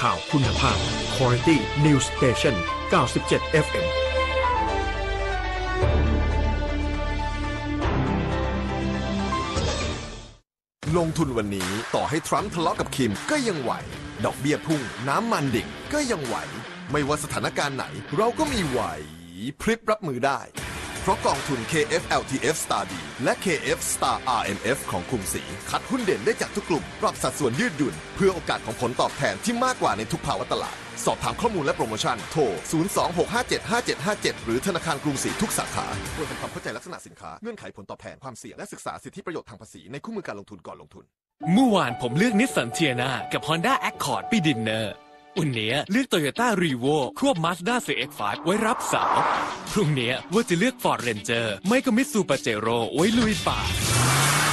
ข่าวคุณภาพ Quality News Station 97 FM ลงทุนวันนี้ต่อให้ทรัมป์ทะเลาะกับคิมก็ยังไหว ดอกเบี้ยพุ่ง น้ำมันดิ่งก็ยังไหว ไม่ว่าสถานการณ์ไหนเราก็มีไหวพริบรับมือได้เพราะกองทุน KFLTF Star D และ KF Star RMF ของกลุ่มสีคัดหุ้นเด่นได้จากทุกกลุ่มปรับสัดส่วนยืดหยุ่น เพื่อโอกาสของผลตอบแทนที่มากกว่าในทุกภาวะตลาด สอบถามข้อมูลและโปรโมชั่นโทร 026575757 หรือธนาคารกรุงศรีทุกสาขาควรทำความเข้าใจลักษณะสินค้า เงื่อนไขผลตอบแทน ความเสี่ยงและศึกษาสิทธิประโยชน์ทางภาษีในคู่มือการลงทุนก่อนลงทุน เมื่อวานผมเลือกนิสสันเทียนากับ Honda Accord ปีดินเนอร์วันนี้เลือก Toyota r e v o ควบ Mazda CX-5 ไว้รับสาวพรุ่งนี้ว่าจะเลือก Ford Ranger ไม่ก็ m i t ู u p เจโรไว้ลุยป่า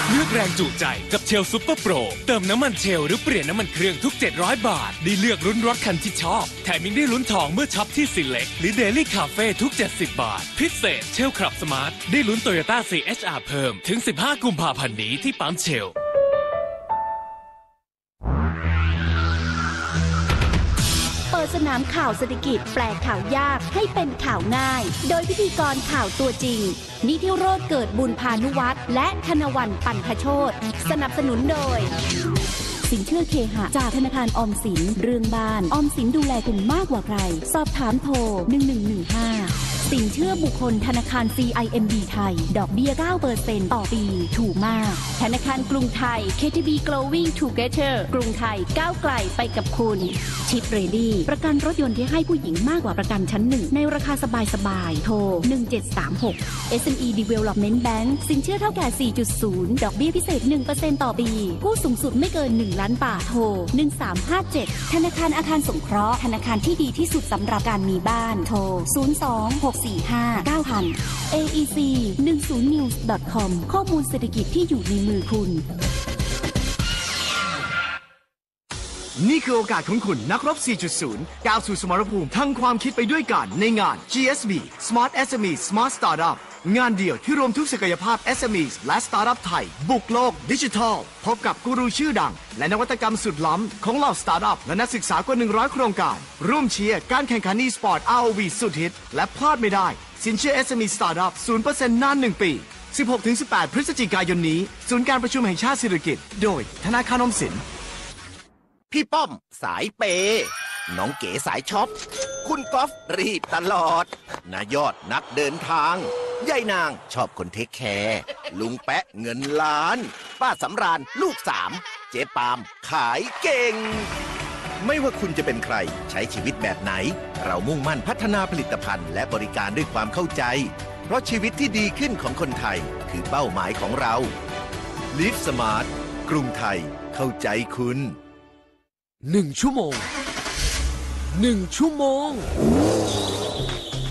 เลือกแรงจูใจกับเชลซูเปอร์โปรเติมน้ำมันเชลหรือเปลี่ยนน้ำมันเครื่องทุก 700 บาท ได้เลือกรุ่นรถคันที่ชอบ แถมยังได้ลุ้นทองเมื่อช็อปที่สิเล็ก หรือเดลี่คาเฟ่ทุก 70 บาท พิเศษเชลครับสมาร์ทได้ลุ้น Toyota CHR เพิ่มถึง 15 กุมภาพันธ์นี้ที่ปั๊มเชลสนามข่าวเศรษฐกิจแปลข่าวยากให้เป็นข่าวง่าย โดยพิธีกรข่าวตัวจริง นิทิโรธเกิดบุญพานุวัตรและธนวันปันพโชตสนับสนุนโดย สินเชื่อเคหะ จากธนาคารออมสิน เรื่องบ้าน ออมสินดูแลคุณมากกว่าใคร สอบถามโทร 1115สินเชื่อบุคคล ธนาคาร CIMB ไทย ดอกเบี้ย9%ต่อปี ถูกมาก ธนาคารกรุงไทย KTB Growing Together กรุงไทยก้าวไกลไปกับคุณ ชิปเรดี้ประกันรถยนต์ที่ให้ผู้หญิงมากกว่าประกันชั้นหนึ่ง ในราคาสบายๆโทร 1736 SME Development Bank สินเชื่อเท่าแก่ 4.0 ดอกเบี้ยพิเศษ 1%ต่อปี ผู้สูงสุดไม่เกิน 1 ล้านบาทโทร1357ธนาคารอาคารสงเคราะห์ธนาคารที่ดีที่สุดสำหรับการมีบ้านโทร02 845 9000 AEC 10 news com ข้อมูลเศรษฐกิจที่อยู่ในมือคุณ นี่คือโอกาสของคุณนักรบ 4.0ก้าวสู่สมรภูมิทั้งความคิดไปด้วยกันในงาน GSB Smart SME Smart Startup งานเดี่ยวที่รวมทุกศักยภาพ SMEs และสตาร์ทอัพไทย บุกโลก ดิจิทัล พบกับกูรูชื่อดัง และนวัตกรรมสุดล้ำ ของเหล่าสตาร์ทอัพและนักศึกษากว่า 100 โครงการ ร่วมเชียร์ การแข่งขันอีสปอร์ต ROV สุดฮิต และพลาดไม่ได้ สินเชื่อ SME Startup 0%นาน1 ปี 16-18 พฤศจิกายนนี้ ศูนย์การประชุมแห่งชาติสิริกิติ์โดย ธนาคารอมสินพี่ป้อม สายเปน้องเก๋สายช็อป คุณกอล์ฟรีบตลอด นายอดนักเดินทาง ยายนางชอบคนเทคแคร์ ลุงแปะเงินล้าน ป้าสำราญ ลูกสาม เจ๊ปามขายเก่ง ไม่ว่าคุณจะเป็นใคร ใช้ชีวิตแบบไหน เรามุ่งมั่นพัฒนาผลิตภัณฑ์และบริการด้วยความเข้าใจ เพราะชีวิตที่ดีขึ้นของคนไทย คือเป้าหมายของเราล i ฟสมาร์ทกรุงไทย เข้าใจคุณหนึ่งชั่วโมง1 ชั่วโมง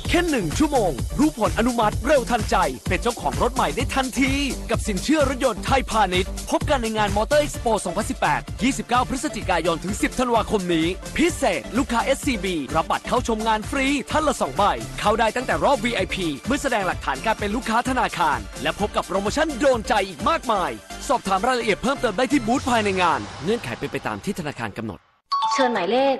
แค่หนึ่งชั่วโมง รู้ผลอนุมัติเร็วทันใจ เป็นเจ้าของรถใหม่ได้ทันที กับสินเชื่อรถยนต์ไทยพาณิชย์ พบกันในงานมอเตอร์เอ็กซ์โป2018 29 พฤศจิกายนถึง 10 ธันวาคมนี้ พิเศษ ลูกค้า SCB รับบัตรเข้าชมงานฟรี ท่านละ2ใบเข้าได้ตั้งแต่รอบ VIP เมื่อแสดงหลักฐานการเป็นลูกค้าธนาคาร และพบกับโปรโมชั่นโดนใจอีกมากมาย สอบถามรายละเอียดเพิ่มเติมได้ที่บูธภายในงานเงื่อนไขเป็นไปตามที่ธนาคารกำหนดเชิญหมายเลข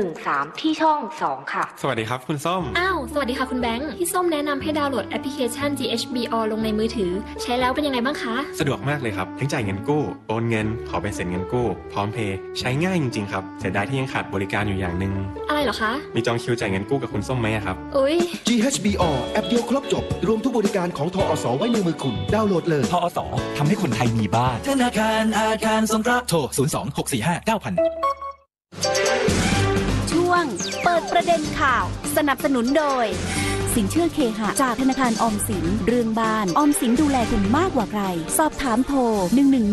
013 ที่ช่อง 2 ค่ะ สวัสดีครับคุณส้ม อ้าว สวัสดีค่ะ คุณแบงค์พี่ส้มแนะนำให้ดาวน์โหลดแอปพลิเคชัน GHB o ลงในมือถือ ใช้แล้วเป็นยังไงบ้างคะ สะดวกมากเลยครับ ทั้งจ่ายเงินกู้ โอนเงิน ขอเป็นเสร็จเงินกู้ พร้อมเพย์ ใช้ง่ายจริง ๆ ครับเสียดายที่ยังขาดบริการอยู่อย่างหนึ่งอะไรเหรอคะ มีจองคิวจ่ายเงินกู้กับคุณส้มไหมครับ อุย GHBO แอปเดียวครบจบ รวมทุกบริการของทอสไว้ในมือคุณ ดาวน์โหลดเลยทอสทำให้คนไทยมีบ้านธนาคารอาคารสงเคราะห์โทร 026459000ช่วง เปิดประเด็นข่าว สนับสนุนโดย สินเชื่อเคหะ จากธนาคารออมสิน เรื่องบ้าน ออมสินดูแลคุณมากกว่าใคร สอบถามโทร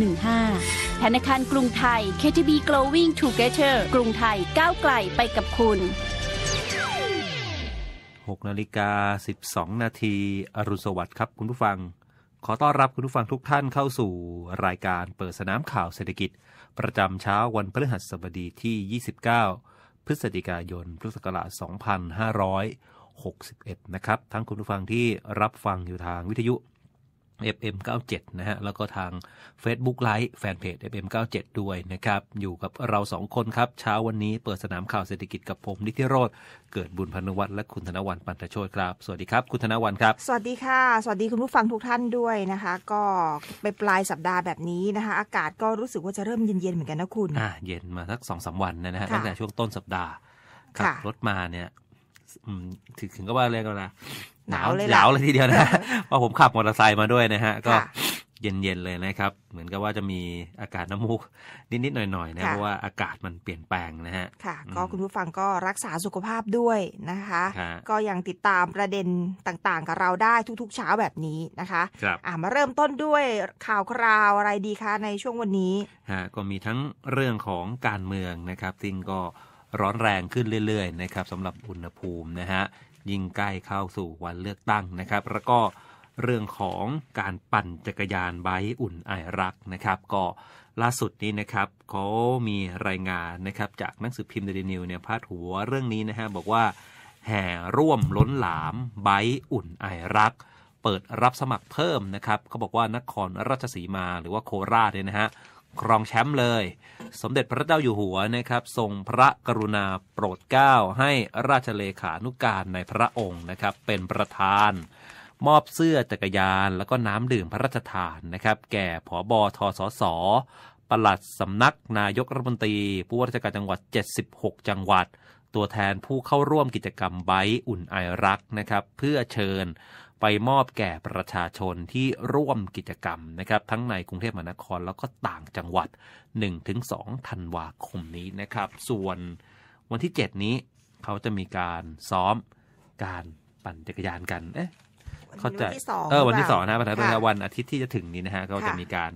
1115 ธนาคารกรุงไทย KTB g r o w i n g Together กรุงไทยก้าวไกลไปกับคุณ6นาฬิกา 12 นาทีอรุณสวัสดิ์ครับคุณผู้ฟังขอต้อนรับคุณผู้ฟังทุกท่านเข้าสู่รายการเปิดสนามข่าวเศรษฐกิจ ประจำเช้าวันพฤหัสบดีที่ 29 พฤศจิกายน พุทธศักราช 2561 นะครับ ทั้งคุณผู้ฟังที่รับฟังอยู่ทางวิทยุ FM97 นะฮะแล้วก็ทาง Facebook Live แฟนเพจ FM97 ด้วยนะครับ อยู่กับเราสองคนครับ เช้าวันนี้เปิดสนามข่าวเศรษฐกิจกับผม นิติโรธเกิดบุญพันวัตรและคุณธนวันปันตโชตครับ สวัสดีครับคุณธนวันครับ สวัสดีค่ะ สวัสดีคุณผู้ฟังทุกท่านด้วยนะคะ ก็ไปปลายสัปดาห์แบบนี้นะคะ อากาศก็รู้สึกว่าจะเริ่มเย็นๆเหมือนกันนะคุณอ่าเย็นมาสักสองสาวันนะฮะตั้งแต่ช่วงต้นสัปดาห์ขับรถมาเนี่ยถึงก็ว่าเรียกว่าหนาวเลยหนาวเลยทีเดียวนะ เพราะผมขับมอเตอร์ไซค์มาด้วยนะฮะ ก็เย็นๆเลยนะครับ เหมือนกับว่าจะมีอากาศน้ำมูกนิดๆหน่อยๆนะ เพราะว่าอากาศมันเปลี่ยนแปลงนะฮะ ค่ะ ก็คุณผู้ฟังก็รักษาสุขภาพด้วยนะคะ ก็ยังติดตามประเด็นต่างๆกับเราได้ทุกๆเช้าแบบนี้นะคะครับมาเริ่มต้นด้วยข่าวคราวอะไรดีคะในช่วงวันนี้ ฮะ ก็มีทั้งเรื่องของการเมืองนะครับ ซึ่งก็ร้อนแรงขึ้นเรื่อย ๆ นะครับสำหรับอุณหภูมินะฮะยิ่งใกล้เข้าสู่วันเลือกตั้งนะครับ แล้วก็เรื่องของการปั่นจักรยานไบอุ่นไอรักนะครับ ก็ล่าสุดนี้นะครับเขามีรายงานนะครับ จากหนังสือพิมพ์เดลินิวเนี่ยพาดหัวเรื่องนี้นะฮะบอกว่าแห่ร่วมล้นหลาม ไบอุ่นไอรัก เปิดรับสมัครเพิ่มนะครับเขาบอกว่านครราชสีมาหรือว่าโคราชเนี่ยนะฮะครองแชมป์เลย สมเด็จพระเจ้าอยู่หัวนะครับ ทรงพระกรุณาโปรดเกล้าให้ราชเลขานุการในพระองค์นะครับ เป็นประธาน มอบเสื้อจักรยานแล้วก็น้ำดื่มพระราชทานนะครับ แก่ผอบอทสสปลัดสำนักนายกรัฐมนตรีผู้ว่าราชการจังหวัด 76 จังหวัด ตัวแทนผู้เข้าร่วมกิจกรรมไบอุ่นไอรักนะครับ เพื่อเชิญไปมอบแก่ประชาชนที่ร่วมกิจกรรมนะครับ ทั้งในกรุงเทพมหานคร แล้วก็ต่างจังหวัด 1-2ธันวาคมนี้นะครับ ส่วนวันที่ 7 นี้เขาจะมีการซ้อมการปั่นจักรยานกันเอ๊ะเขาจะเออวันที่สองนะวันอาทิตย์ที่จะถึงนี้นะฮะก็จะมีการ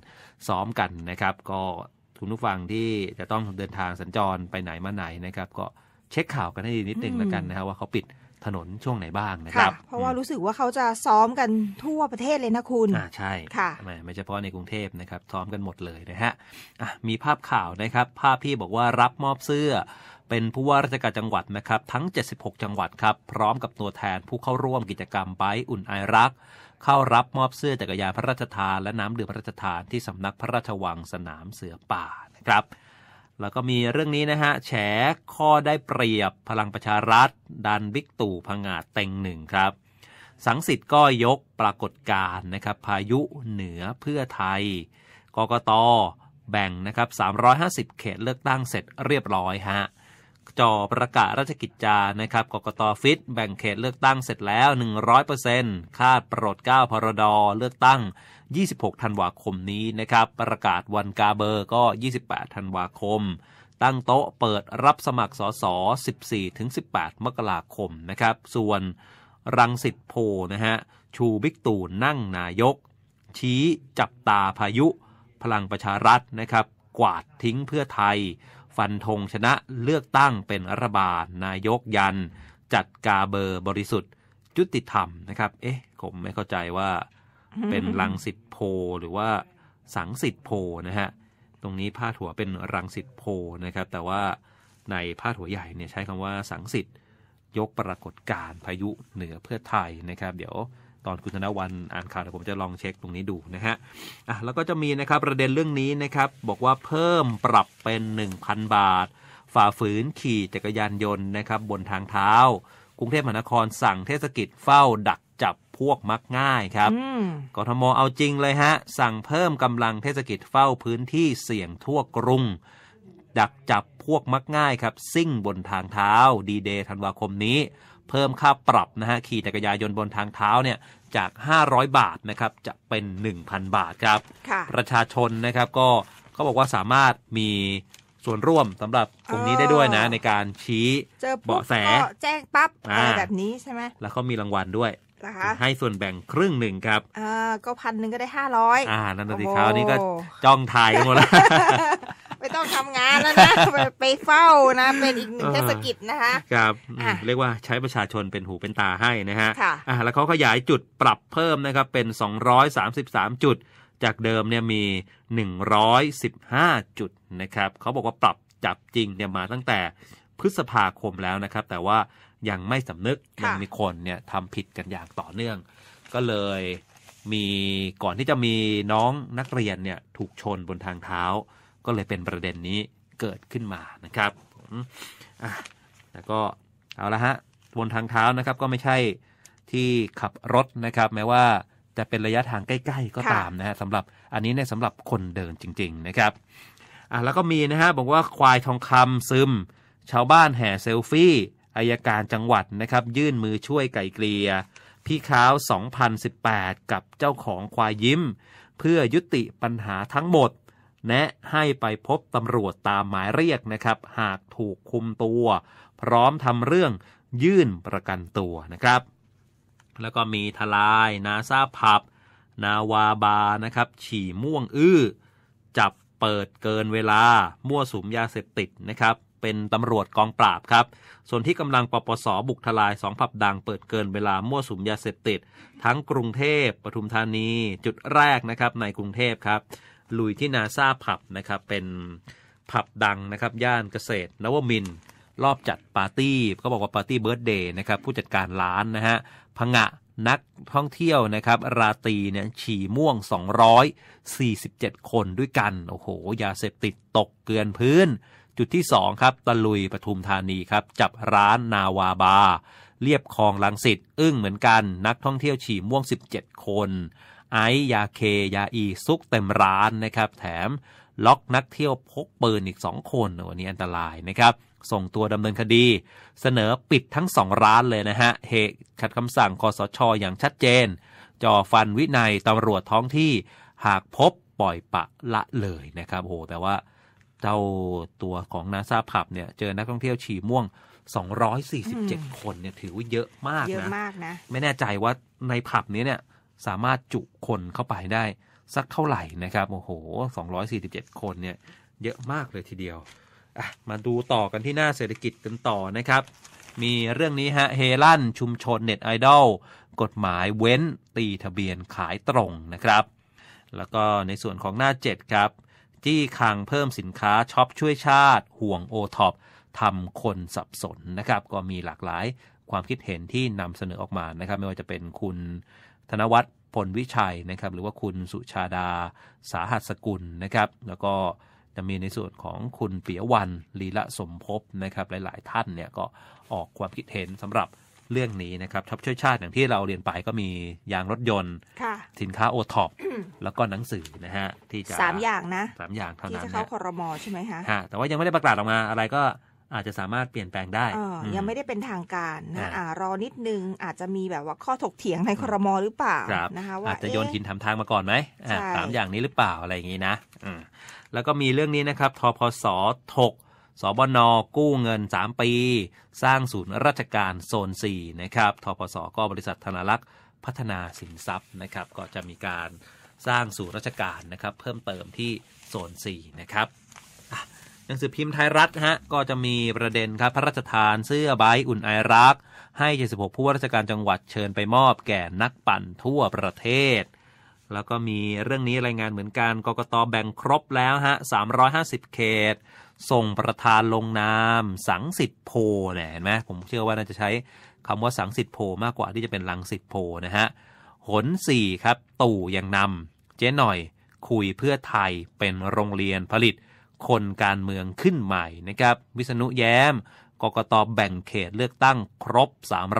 ซ้อมกันนะครับ ก็คุณผู้ฟังที่จะต้องเดินทางสัญจรไปไหนมาไหนนะครับ ก็เช็คข่าวกันให้ดีนิดนึงแล้วกันนะฮะว่าเขาปิดถนนช่วงไหนบ้างนะครับ เพราะว่ารู้สึกว่าเขาจะซ้อมกันทั่วประเทศเลยนะคุณอ่าใช่ค่ะไม่ไม่เฉพาะในกรุงเทพนะครับซ้อมกันหมดเลยนะฮะอ่ะมีภาพข่าวนะครับ ภาพที่บอกว่ารับมอบเสื้อ เป็นผู้ว่าราชการจังหวัดนะครับ ทั้ง 76 จังหวัด ครับพร้อมกับตัวแทนผู้เข้าร่วมกิจกรรมไปอุ่นไอรักเข้ารับมอบเสื้อจักรยานพระราชทานและน้ำดื่มพระราชทานที่สำนักพระราชวังสนามเสือป่านะครับแล้วก็มีเรื่องนี้นะฮะ แฉข้อได้เปรียบพลังประชารัฐ ดันบิ๊กตู่พังอาจเต็งหนึ่งครับ สังสิทธ์ก็ยกปรากฏการนะครับ พายุเหนือเพื่อไทย กกตแบ่งนะครับ350 เขตเลือกตั้งเสร็จเรียบร้อยฮะจอประกาศราชกิจจานะครับ กกตฟิต แบ่งเขตเลือกตั้งเสร็จแล้ว 100%คาดโปรดเก้าพรดเลือกตั้ง 26ธันวาคมนี้นะครับ ประกาศวันกาเบอร์ก็ 28ธันวาคม ตั้งโต๊ะเปิดรับสมัครสส14-18 มกราคมนะครับ ส่วนรังสิตโพนะฮะ ชูบิ๊กตู่นั่งนายก ชี้จับตาพายุ พลังประชารัฐนะครับ กวาดทิ้งเพื่อไทยฟันธงชนะเลือกตั้งเป็นรัฐบาลนายกยัน จัดกาเบอร์บริสุทธิ์ จุติธรรมนะครับ เอ๊ะ ผมไม่เข้าใจว่าเป็นรังสิตโพ หรือว่าสังสิตโพนะฮะ ตรงนี้ผ้าถหัวเป็นรังสิตโพนะครับ แต่ว่าในผ้าถหัวใหญ่เนี่ยใช้คำว่าสังสิตยกปรากฏการพายุเหนือเพื่อไทยนะครับเดี๋ยวตอนคุณธนวันอ่านข่าวเดี๋ยวผมจะลองเช็คตรงนี้ดูนะฮะอ่ะแล้วก็จะมีนะครับประเด็นเรื่องนี้นะครับ บอกว่าเพิ่มปรับเป็น 1,000 บาท ฝ่าฝืนขี่จักรยานยนต์นะครับ บนทางเท้า กรุงเทพมหานครสั่งเทศกิจเฝ้าดักจับพวกมักง่ายครับกทมเอาจริงเลยฮะ สั่งเพิ่มกำลังเทศกิจเฝ้าพื้นที่เสี่ยงทั่วกรุง ดักจับพวกมักง่ายครับซิ่งบนทางเท้าดีเดย์ธันวาคมนี้เพิ่มค่าปรับนะฮะขี่จักรยานยนต์บนทางเท้าเนี่ย จาก 500 บาทนะครับ จะเป็น 1,000 บาทครับประชาชนนะครับก็เขาบอกว่าสามารถมีส่วนร่วมสำหรับกลุ่มนี้ได้ด้วยนะ ในการชี้เบาะแสแจ้งปั๊บอะไรแบบนี้ใช่ไหมแล้วเขามีรางวัลด้วย ให้ส่วนแบ่งครึ่งหนึ่งครับอ่าก็พันหนึ่งก็ได้ห้าร้อยอ่านั่นสิครัานี่ก็จ้องถ่ายกันหมดแล้วไม่ต้องทำงานแล้วนะไปเฝ้านะเป็นอีกหนึ่งเทศกิจนะคะครับ เรียกว่าใช้ประชาชนเป็นหูเป็นตาให้นะฮะค่ะแล้วเขาขยายจุดปรับเพิ่มนะครับ เป็น 233 จุด จากเดิมเนี่ยมี 115 จุดนะครับเขาบอกว่าปรับจับจริงเนี่ยมาตั้งแต่พฤษภาคมแล้วนะครับ แต่ว่ายังไม่สำนึก ยังมีคนเนี่ยทำผิดกันอย่างต่อเนื่อง ก็เลยมีก่อนที่จะมีน้องนักเรียนเนี่ยถูกชนบนทางเท้าก็เลยเป็นประเด็นนี้เกิดขึ้นมานะครับ แล้วก็เอาละฮะบนทางเท้านะครับก็ไม่ใช่ที่ขับรถนะครับ แม้ว่าจะเป็นระยะทางใกล้ๆก็ตามนะฮะสำหรับอันนี้เนี่ยสำหรับคนเดินจริงๆนะครับอ่ะแล้วก็มีนะฮะ บอกว่าควายทองคำซึม ชาวบ้านแห่เซลฟี่อายการจังหวัดนะครับ ยื่นมือช่วยไก่เกลียพี่ขาว 2018 กับเจ้าของควายยิ้ม เพื่อยุติปัญหาทั้งหมดแนะให้ไปพบตำรวจตามหมายเรียกนะครับ หากถูกคุมตัว พร้อมทำเรื่องยื่นประกันตัวนะครับ แล้วก็มีทลาย นาซาผับ นาวาบา นะครับ ฉี่ม่วงอื้อ จับเปิดเกินเวลามั่วสุมยาเสพติดนะครับ เป็นตำรวจกองปราบครับ ส่วนที่กำลังปปสบุกทลายสองผับดัง เปิดเกินเวลามั่วสุมยาเสพติด ทั้งกรุงเทพปทุมธานีจุดแรกนะครับในกรุงเทพครับลุยที่นาซาผับนะครับเป็นผับดังนะครับย่านเกษตรนวมินรอบจัดปาร์ตี้ ก็บอกว่าปาร์ตี้เบิร์ดเดย์นะครับผู้จัดการร้านนะฮะพังะนักท่องเที่ยวนะครับราตีเนี่ยฉี่ม่วง 247 คนด้วยกัน โอ้โหยาเสพติดตกเกิือนพื้น จุดที่2ครับตะลุยปทุมธานีครับจับร้านนาวาบา เรียบคลองลังสิตอึ้งเหมือนกันนักท่องเที่ยวฉี่ม่วง 17 คนไอยาเคยาอีซุกเต็มร้านนะครับ แถมล็อกนักเที่ยวพกปืนอีก 2 คน วันนี้อันตรายนะครับ ส่งตัวดำเนินคดี เสนอปิดทั้งสองร้านเลยนะฮะเหตุขัดคำสั่งคอสชออย่างชัดเจนจ่อฟันวินัยตำรวจท้องที่หากพบปล่อยปะละเลยนะครับ โอ้ แต่ว่าเจ้าตัวของนาซาผับเนี่ยเจอนักท่องเที่ยวฉี่ม่วง 247 คนเนี่ยถือว่าเยอะมากเยอะมากนะไม่แน่ใจว่าในผับนี้เนี่ยสามารถจุคนเข้าไปได้ สักเท่าไหร่นะครับโอ้โห247 คนเนี่ย เยอะมากเลยทีเดียวมาดูต่อกันที่หน้าเศรษฐกิจกันต่อนะครับ มีเรื่องนี้ฮะ เฮลันชุมชนเน็ตไอดอลกฎหมายเว้น ตีทะเบียนขายตรงนะครับ แล้วก็ในส่วนของหน้า 7 ครับจี้คังเพิ่มสินค้าช็อปช่วยชาติ ห่วงโอท็อปทำคนสับสนนะครับ ก็มีหลากหลายความคิดเห็นที่นำเสนอออกมานะครับ ไม่ว่าจะเป็นคุณธนวัฒน์ผลวิชัยนะครับ หรือว่าคุณสุชาดาสาหัสกุลนะครับ แล้วก็จะมีในส่วนของคุณเปียวันลีละสมภพนะครับ หลายๆ ท่านเนี่ยก็ออกความคิดเห็นสำหรับเรื่องนี้นะครับทับช่วยชาติอย่างที่เราเรียนไปก็มียางรถยนต์สินค้าโอท็อปแล้วก็หนังสือนะฮะที่จะสามอย่างนะสามอย่างเท่านั้นที่จะเข้าคอรมอใช่ไหมคะแต่ว่ายังไม่ได้ประกาศออกมาอะไรก็อาจจะสามารถเปลี่ยนแปลงได้ยังไม่ได้เป็นทางการนะอะรอนิดนึง อาจจะมีแบบว่าข้อถกเถียงในครมอหรือเปล่านะคะว่าอาจจะโยนทินทำทางมาก่อนไหมสามอย่างนี้หรือเปล่าอะไรอย่างนี้นะแล้วก็มีเรื่องนี้นะครับทพสถกสบนกู้เงิน 3 ปี สร้างศูนย์ราชการโซน4นะครับทพสก็บริษัทธนารักษ์ พัฒนาสินทรัพย์นะครับ ก็จะมีการสร้างศูนย์ราชการนะครับ เพิ่มเติมที่โซน4นะครับหนังสือพิมพ์ไทยรัฐฮะก็จะมีประเด็นครับพระราชทานเสื้อใบอุ่นไอรักให้76ผู้ว่าราชการจังหวัดเชิญไปมอบแก่นักปั่นทั่วประเทศ แล้วก็มีเรื่องนี้รายงานเหมือนกันกกตแบ่งครบแล้วฮะ350เขตส่งประธานลงนามสังสิทธิ์โพเนี่ยเห็นไหมผมเชื่อว่าน่าจะใช้คำว่าสังสิทธิ์โพมากกว่าที่จะเป็นลังสิทธิ์โพนะฮะหนสี่ครับตู่ยังนำเจ๊หน่อยคุยเพื่อไทยเป็นโรงเรียนผลิตคนการเมืองขึ้นใหม่นะครับ วิษณุแย้มกกตแบ่งเขตเลือกตั้งครบ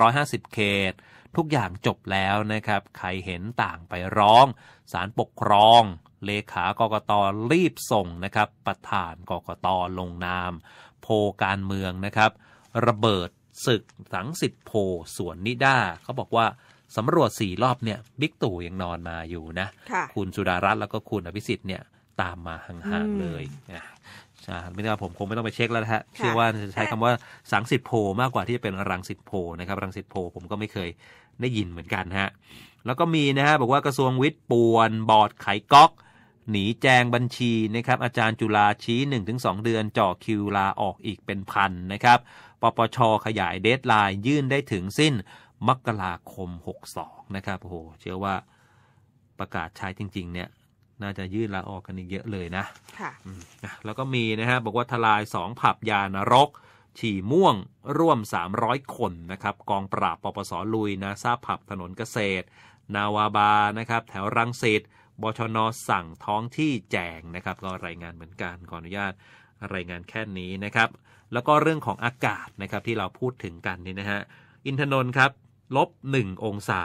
350 เขต ทุกอย่างจบแล้วนะครับ ใครเห็นต่างไปร้อง สารปกครอง เลขากกตรีบส่งนะครับประธานกกตลงนาม โพการเมืองนะครับ ระเบิดศึกสังสิทธิโพสวนนิด้าเขาบอกว่าสำรวจสี่รอบเนี่ยบิ๊กตู่ยังนอนมาอยู่นะคุณสุดารัตน์แล้วก็คุณอภิสิทธิ์เนี่ยตามมาห่างๆเลยนะอ่าไม่ว่าผมคงไม่ต้องไปเช็คแล้วนะฮะเชื่อว่าจะใช้คำว่าสังสิตโพมากกว่าที่จะเป็นรังสิตโพนะครับรังสิตโพผมก็ไม่เคยได้ยินเหมือนกันฮะแล้วก็มีนะฮะบอกว่ากระทรวงวิทย์ป่วนบอร์ดไขก๊อก หนีแจงบัญชีนะครับอาจารย์จุฬาชี้ 1-2 เดือน จ่อคิวลาออกอีกเป็นพันนะครับปปชขยายเดทไลน์ยื่นได้ถึงสิ้นมกราคม 62นะครับโอ้โหเชื่อว่าประกาศใช้จริงๆเนี่ยน่าจะยื่นลาออกกันอีกเยอะเลยนะ ค่ะ แล้วก็มีนะฮะ บอกว่า ทลายสองผับยานรก ฉี่ม่วงร่วม 300 คนนะครับ กองปราบปปสลุยนะทราบผับถนนเกษตร นาวาบานะครับ แถวรังสิตบชนสั่งท้องที่แจงนะครับ ก็รายงานเหมือนกัน ขออนุญาตรายงานแค่นี้นะครับ แล้วก็เรื่องของอากาศนะครับที่เราพูดถึงกันนี่นะฮะอินทนนท์ครับลบ1องศา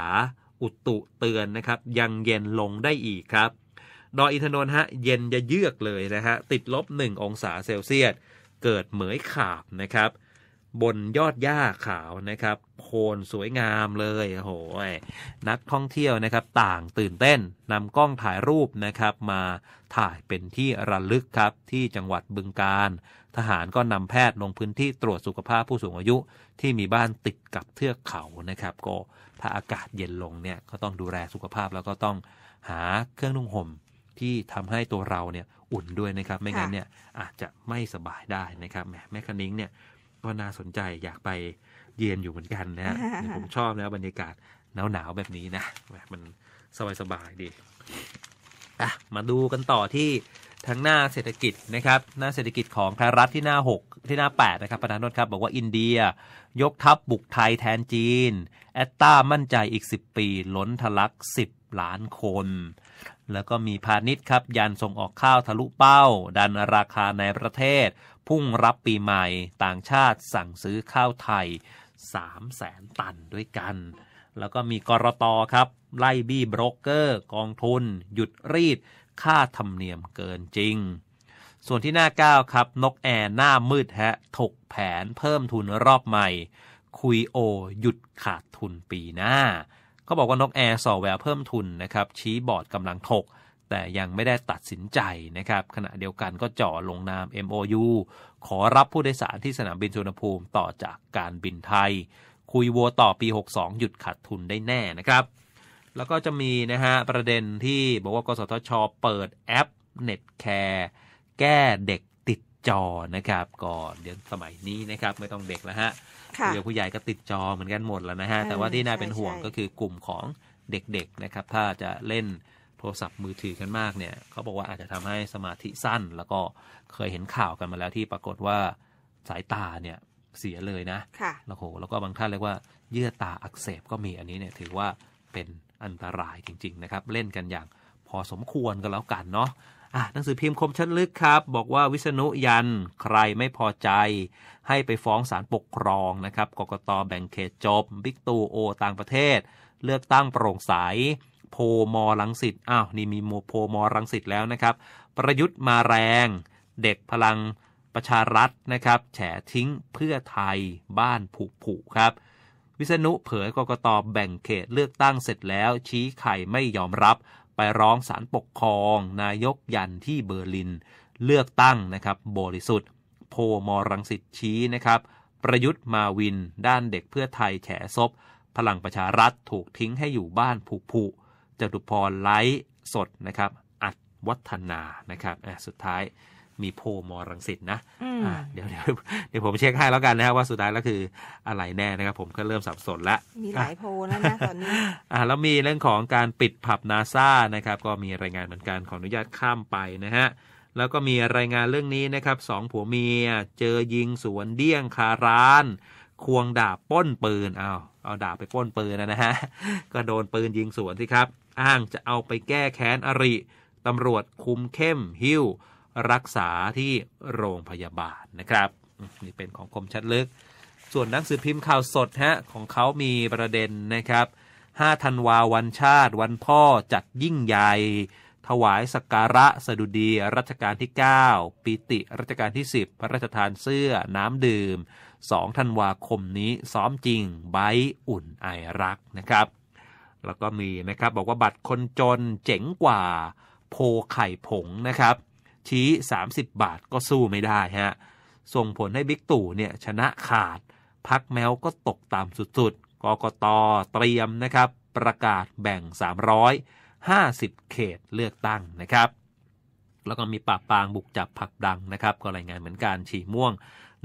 อุตุเตือนนะครับยังเย็นลงได้อีกครับดอยอินทนนท์ฮะเย็นจะเยือกเลยนะฮะติดลบ 1 องศาเซลเซียสเกิดเหมยขาบนะครับ บนยอดหญ้าขาวนะครับโคนสวยงามเลยโหยนักท่องเที่ยวนะครับต่างตื่นเต้นนำกล้องถ่ายรูปนะครับ มาถ่ายเป็นที่ระลึกครับ ที่จังหวัดบึงการ ทหารก็นำแพทย์ลงพื้นที่ตรวจสุขภาพผู้สูงอายุที่มีบ้านติดกับเทือกเขานะครับก็ถ้าอากาศเย็นลงเนี่ยก็ต้องดูแลสุขภาพแล้วก็ต้องหาเครื่องนุ่งห่มที่ทำให้ตัวเราเนี่ยอุ่นด้วยนะครับ ไม่งั้นเนี่ยอาจจะไม่สบายได้นะครับแมแม่คณิ้งเนี่ยก็น่าสนใจอยากไปเย็นอยู่เหมือนกันนะฮะผมชอบแล้วบรรยากาศหนาวๆแบบนี้นะมัน สบายๆดีอ่ะมาดูกันต่อที่ทางหน้าเศรษฐกิจนะครับ หน้าเศรษฐกิจของไทยรัฐที่หน้า 6 ที่หน้า 8 นะครับประธานนท์ครับบอกว่าอินเดียยกทัพบุกไทยแทนจีนแอตตามั่นใจอีก 10 ปี ล้นทะลัก10ล้านคนแล้วก็มีพาณิชย์ครับยันส่งออกข้าวทะลุเป้า ดันราคาในประเทศ พุ่งรับปีใหม่ต่างชาติสั่งซื้อข้าวไทย3 0 0แสนตันด้วยกัน แล้วก็มีกรตครับ ไล่บี้บรกเกอร์ กองทุน หยุดรีด ค่าธรรมเนียมเกินจริง ส่วนที่หน้าก้าครับ นกแอร์หน้ามืดฮะถกแผนเพิ่มทุนรอบใหม่ คุยโอหยุดขาดทุนปีหน้าเขาบอกว่านกแอร์สอแววเพิ่มทุนนะครับชี้บอร์ดกำลังถก แต่ยังไม่ได้ตัดสินใจนะครับขณะเดียวกันก็จ่อลงนาม MOU ขอรับผู้โดยสารที่สนามบินสุวรรณภูมิต่อจากการบินไทย คุยวัวต่อปี 62 หยุดขาดทุนได้แน่นะครับ แล้วก็จะมีนะฮะประเด็นที่บอกว่า กสทช เปิดแอปเน็ตแคร์แก้เด็กติดจอนะครับก่อนเดี๋ยวสมัยนี้นะครับไม่ต้องเด็กแล้วฮะผู้ใหญ่ผู้ใหญ่ก็ติดจอเหมือนกันหมดแล้วนะฮะ แต่ว่าที่น่าเป็นห่วงก็คือกลุ่มของเด็กๆนะครับ ถ้าจะเล่นโทรศัพท์มือถือกันมากเนี่ย เขาบอกว่าอาจจะทำให้สมาธิสั้น แล้วก็เคยเห็นข่าวกันมาแล้วที่ปรากฏว่าสายตาเนี่ยเสียเลยนะะแล้วโหแล้วก็บางท่านเรียกว่าเยื่อตาอักเสบก็มีอันนี้เนี่ยถือว่าเป็นอันตรายจริง ๆนะครับ เล่นกันอย่างพอสมควรก็แล้วกันเนาะหนังสือพิมพ์คมชัดลึกครับบอกว่าวิษณุยัน ใครไม่พอใจ ให้ไปฟ้องศาลปกครองนะครับกกตแบ่งเขตจบ บิ๊กตูโอ ต่างประเทศ เลือกตั้งโปร่งใส โพมอลังสิตอ้าวนี่มีโมโพมอลังสิตแล้วนะครับ ประยุทธ์มาแรง เด็กพลังประชารัฐนะครับ แฉทิ้งเพื่อไทยบ้านผูกผูครับ วิษณุเผยกกตแบ่งเขตเลือกตั้งเสร็จแล้ว ชี้ไข่ไม่ยอมรับไปร้องศาลปกครอง นายกยันที่เบอร์ลิน เลือกตั้งนะครับบริสุทธิ์ โพมรังสิตชี้นะครับ ประยุทธ์มาวินด้านเด็กเพื่อไทยแฉซบพลังประชารัฐถูกทิ้งให้อยู่บ้านผูกผุจตุพรไลฟ์สดนะครับ อัดวัฒนานะครับสุดท้ายมีโพมอรังสิตนะเดี๋ยวเดี๋ยวเดี๋ยวผมเช็คให้แล้วกันนะครับว่าสุดท้ายแล้วคืออะไรแน่นะครับผมก็เริ่มสับสนละมีหลายโพแล้วนะตอนนี้ อ่าแล้วมีเรื่องของการปิดผับนาซานะครับ ก็มีรายงานเหมือนกันขออนุญาตข้ามไปนะฮะ แล้วก็มีรายงานเรื่องนี้นะครับสองผัวเมียเจอยิงสวนเดี้ยงคาร้าน ควงดาบป้นปืนเอาเอาดาบไปป้นปืนนะฮะ ก็โดนปืนยิงสวนสิครับ อ้างจะเอาไปแก้แค้นอริตำรวจคุมเข้มหิ้วรักษาที่โรงพยาบาลนะครับนี่เป็นของคมชัดลึก ส่วนหนังสือพิมพ์ข่าวสดฮะของเขามีประเด็นนะครับ5ธันวาวันชาติวันพ่อจัดยิ่งใหญ่ถวายสักการะสะดุดีรัชกาลที่ 9ปิติ รัชกาลที่ 10 พระราชทานเสื้อน้ำดื่ม2ธันวาคมนี้ซ้อมจริงไบอุ่นไอรักนะครับแล้วก็มีนะครับบอกว่าบัตรคนจน เจ๋งกว่าโพไข่ผงนะครับชี้ 30 บาทก็สู้ไม่ได้ฮะ ส่งผลให้บิ๊กตู่เนี่ยชนะขาด พักแมวก็ตกตามสุด ๆ กกตเตรียมนะครับประกาศแบ่ง 350 เขตเลือกตั้งนะครับ แล้วก็มีปราบปางบุกจับผักดังนะครับ ก็รายงานเหมือนการฉีม่วง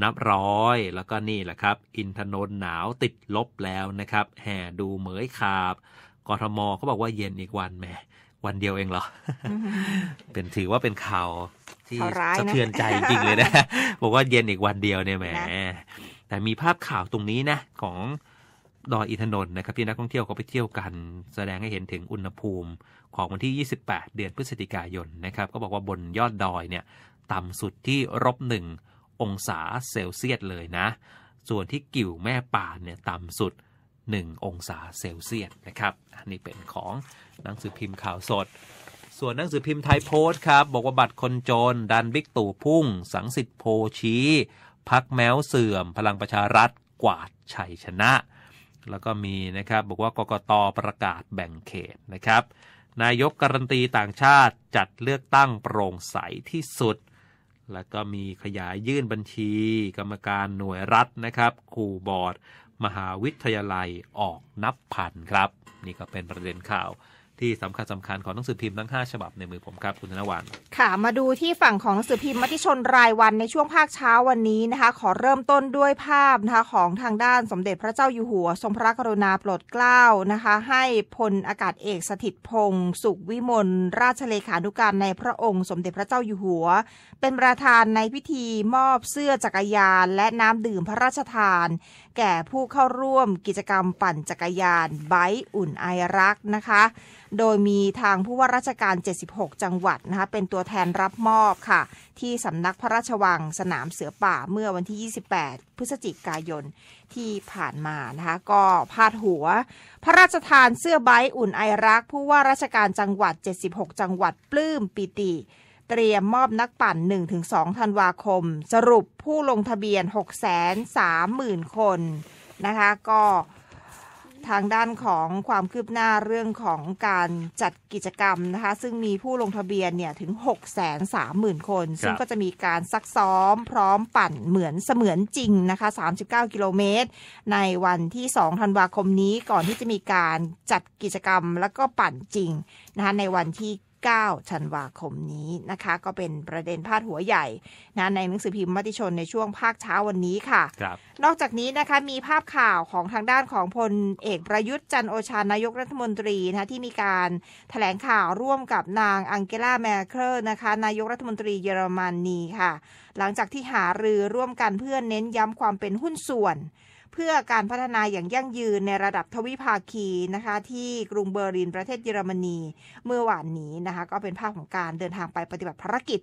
นับร้อยแล้วก็นี่แหละครับ อินทนนท์หนาวติดลบแล้วนะครับแห่ดูเหมยขาบ กทมเขาบอกว่าเย็นอีกวันแมวันเดียวเองเหรอ เป็นถือว่าเป็นข่าวที่สะเทือนใจจริงเลยนะบอกว่าเย็นอีกวันเดียวเนี่ยแหม แต่มีภาพข่าวตรงนี้นะของดอยอินทนนท์นะครับที่นักท่องเที่ยวเขาไปเที่ยวกัน แสดงให้เห็นถึงอุณหภูมิ ของวันที่ 28 เดือนพฤศจิกายนนะครับ ก็บอกว่าบนยอดดอยเนี่ยต่ำสุดที่ลบหนึ่งองศาเซลเซียสเลยนะ ส่วนที่กิ่วแม่ป่านเนี่ยต่ำสุด1องศาเซลเซียสนะครับอันนี้เป็นของหนังสือพิมพ์ข่าวสด ส่วนหนังสือพิมพ์ไทยโพสต์ครับ บอกว่าบัตรคนจนดันบิ๊กตู่พุ่ง สังสิทธิ์โพชี้พักแมวเสื่อม พลังประชารัฐ กวาดชัยชนะ แล้วก็มีนะครับบอกว่ากกตประกาศแบ่งเขตนะครับ นายกการันตีต่างชาติจัดเลือกตั้งโปร่งใสที่สุด แล้วก็มีขยายยื่นบัญชี กรรมการหน่วยรัฐนะครับคู่บอร์ดมหาวิทยาลัยออกนับพันครับ นี่ก็เป็นประเด็นข่าวที่สำคัญสำคัญของหนังสือพิมพ์ทั้ง 5 ฉบับในมือผมครับ คุณธนวันค่ะ มาดูที่ฝั่งของหนังสือพิมพ์มติชนรายวันในช่วงภาคเช้าวันนี้นะคะ ขอเริ่มต้นด้วยภาพนะคะของทางด้านสมเด็จพระเจ้าอยู่หัว ทรงพระกรุณาโปรดเกล้านะคะ ให้พลอากาศเอกสถิตพงศ์สุขวิมลราชเลขานุการในพระองค์สมเด็จพระเจ้าอยู่หัว เป็นประธานในพิธีมอบเสื้อจักรยาน และน้ำดื่มพระราชทาน แก่ผู้เข้าร่วมกิจกรรมปั่นจักรยาน ไบอุ่นไอรักนะคะโดยมีทางผู้ว่าราชการ 76 จังหวัดนะคะ เป็นตัวแทนรับมอบค่ะ ที่สำนักพระราชวังสนามเสือป่าเมื่อวันที่ 28 พฤศจิกายนที่ผ่านมานะคะก็พาดหัวพระราชทานเสื้อใบอุ่นไอรัก ผู้ว่าราชการจังหวัด 76 จังหวัดปลื้มปิติ เตรียมมอบนักปั่น 1-2 ธันวาคม สรุปผู้ลงทะเบียน 630,000 คนนะคะก็ทางด้านของความคืบหน้าเรื่องของการจัดกิจกรรมนะคะซึ่งมีผู้ลงทะเบียนเนี่ยถึง 6 3 0 0 0 0 คน ซึ่งก็จะมีการซักซ้อมพร้อมปั่นเหมือนเสมือนจริงนะคะ39 กิโลเมตร ในวันที่2ธันวาคมนี้ก่อนที่จะมีการจัดกิจกรรมแล้วก็ปั่นจริงนะคะในวันที่9ธันวาคมนี้นะคะก็เป็นประเด็นพาดหัวใหญ่นะในหนังสือพิมพ์มติชนในช่วงภาคเช้าวันนี้ค่ะคนอกจากนี้นะคะมีภาพข่าวของทางด้านของพลเอกประยุทธ์จันโอชานายกรัฐมนตรีนะที่มีการถแถลงข่าวร่วมกับนางอังเกลาแมเคลนะคะนายกรัฐมนตรีเยอรมนนีค่ะ หลังจากที่หารือร่วมกันเพื่อนเน้นย้ำความเป็นหุ้นส่วนเพื่อการพัฒนาอย่างยั่งยืนในระดับทวิภาคีนะคะ ที่กรุงเบอร์ลินประเทศเยอรมนีเมื่อวานนี้นะคะ ก็เป็นภาพของการเดินทางไปปฏิบัติภารกิจ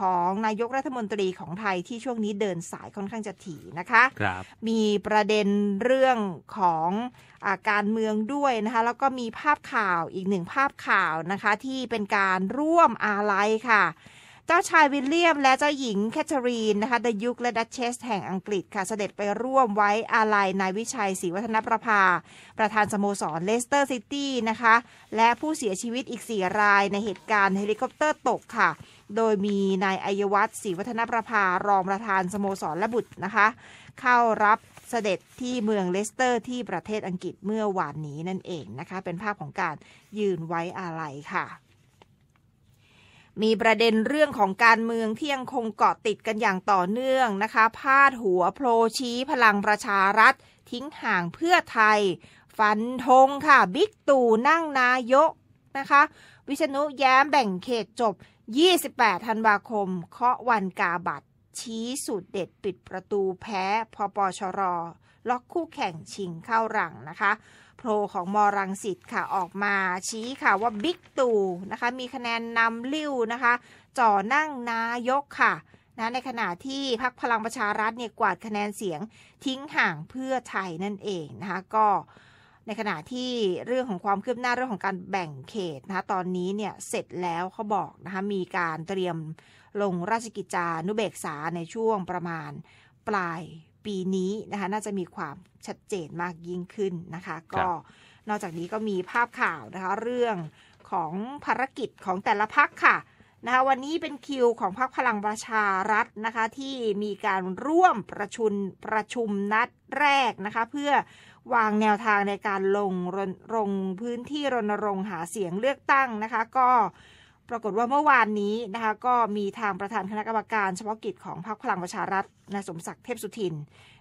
ของนายกรัฐมนตรีของไทยที่ช่วงนี้เดินสายค่อนข้างจะถี่นะคะคมีประเด็นเรื่องของอาการเมืองด้วยนะคะ แล้วก็มีภาพข่าวอีกหนึ่งภาพข่าวนะคะที่เป็นการร่วมอาลัยค่ะเจ้าชายวิลเลียมและเจ้าหญิงแคทเธอรีนนะคะ ดยุคและดัชเชสแห่งอังกฤษค่ะ เสด็จไปร่วมไว้อาลัยนายวิชัยศรีวัฒนประภา ประธานสโมสรเลสเตอร์ซิตี้นะคะ และผู้เสียชีวิตอีก4รายในเหตุการณ์เฮลิคอปเตอร์ตกค่ะ โดยมีนายอัยวัฒน์ศรีวัฒนประภารองประธานสโมสรและบุตรนะคะ เข้ารับเสด็จที่เมืองเลสเตอร์ที่ประเทศอังกฤษเมื่อวานนี้นั่นเองนะคะ เป็นภาพของการยืนไว้อาลัยค่ะมีประเด็นเรื่องของการเมืองที่ยังคงเกาะติดกันอย่างต่อเนื่องนะคะ พาดหัวโพลชี้พลังประชารัฐ ทิ้งห่างเพื่อไทย ฟันธงค่ะ บิ๊กตู่นั่งนายกนะคะ วิษณุแย้มแบ่งเขตจบ 28ธันวาคม เคาะวันกาบัตรชี้สูตรเด็ดปิดประตูแพ้พปชร ล็อกคู่แข่งชิงเข้ารังนะคะโพลของมรังสิตค่ะออกมาชี้ค่ะว่าบิ๊กตู่นะคะมีคะแนนนำลิ้วนะคะจ่อนั่งนายกค่ะนะในขณะที่พักพลังประชารัฐเนี่ยกวาดคะแนนเสียงทิ้งห่างเพื่อไทยนั่นเองนะคะก็ในขณะที่เรื่องของความคืบหน้าเรื่องของการแบ่งเขตนะคะตอนนี้เนี่ยเสร็จแล้วเขาบอกนะคะมีการเตรียมลงราชกิจจานุเบกษาในช่วงประมาณปลายปีนี้นะคะน่าจะมีความชัดเจนมากยิ่งขึ้นนะคะ ก็นอกจากนี้ก็มีภาพข่าวนะคะเรื่องของภารกิจของแต่ละพักค่ะนะคะวันนี้เป็นคิวของพักพลังประชารัฐนะคะที่มีการร่วมประชุมประชุมนัดแรกนะคะ เพื่อวางแนวทางในการลงลงพื้นที่รณรงค์หาเสียงเลือกตั้งนะคะก็ปรากฏว่าเมื่อวานนี้นะคะก็มีทางประธานคณะกรรมการเฉพาะกิจของพรรคพลังประชารัฐนายสมศักดิ์เทพสุทิน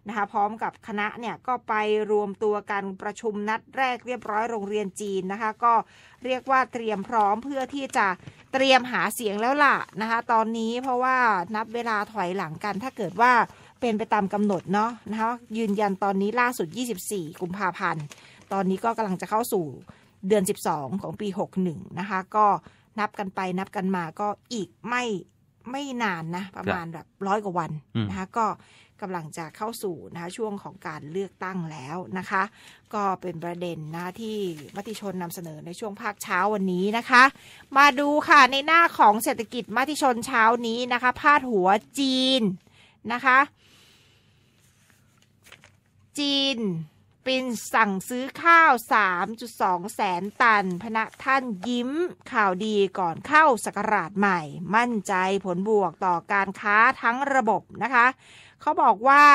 นะคะพร้อมกับคณะเนี่ยก็ไปรวมตัวกันประชุมนัดแรกเรียบร้อยโรงเรียนจีนนะคะก็เรียกว่าเตรียมพร้อมเพื่อที่จะเตรียมหาเสียงแล้วล่ะนะคะตอนนี้เพราะว่านับเวลาถอยหลังกัน ถ้าเกิดว่าเป็นไปตามกำหนดเนาะนะคะยืนยันตอนนี้ล่าสุด 24 กุมภาพันธ์ตอนนี้ก็กำลังจะเข้าสู่เดือน 12 ของปี 61 นะคะก็นับกันไปนับกันมาก็อีกไม่ไม่นานนะ ประมาณแบบร้อยกว่าวันนะคะก็กำลังจะเข้าสู่นะคะช่วงของการเลือกตั้งแล้วนะคะ ก็เป็นประเด็นนะที่มติชนนำเสนอในช่วงภาคเช้าวันนี้นะคะ มาดูค่ะในหน้าของเศรษฐกิจมติชนเช้านี้นะคะ พาดหัวจีนนะคะ จีนปินสั่งซื้อข้าว 3.2 แสนตันพนักท่านยิ้มข่าวดีก่อนเข้าสกราชใหม่ มั่นใจผลบวกต่อการค้าทั้งระบบนะคะ เขาบอกว่า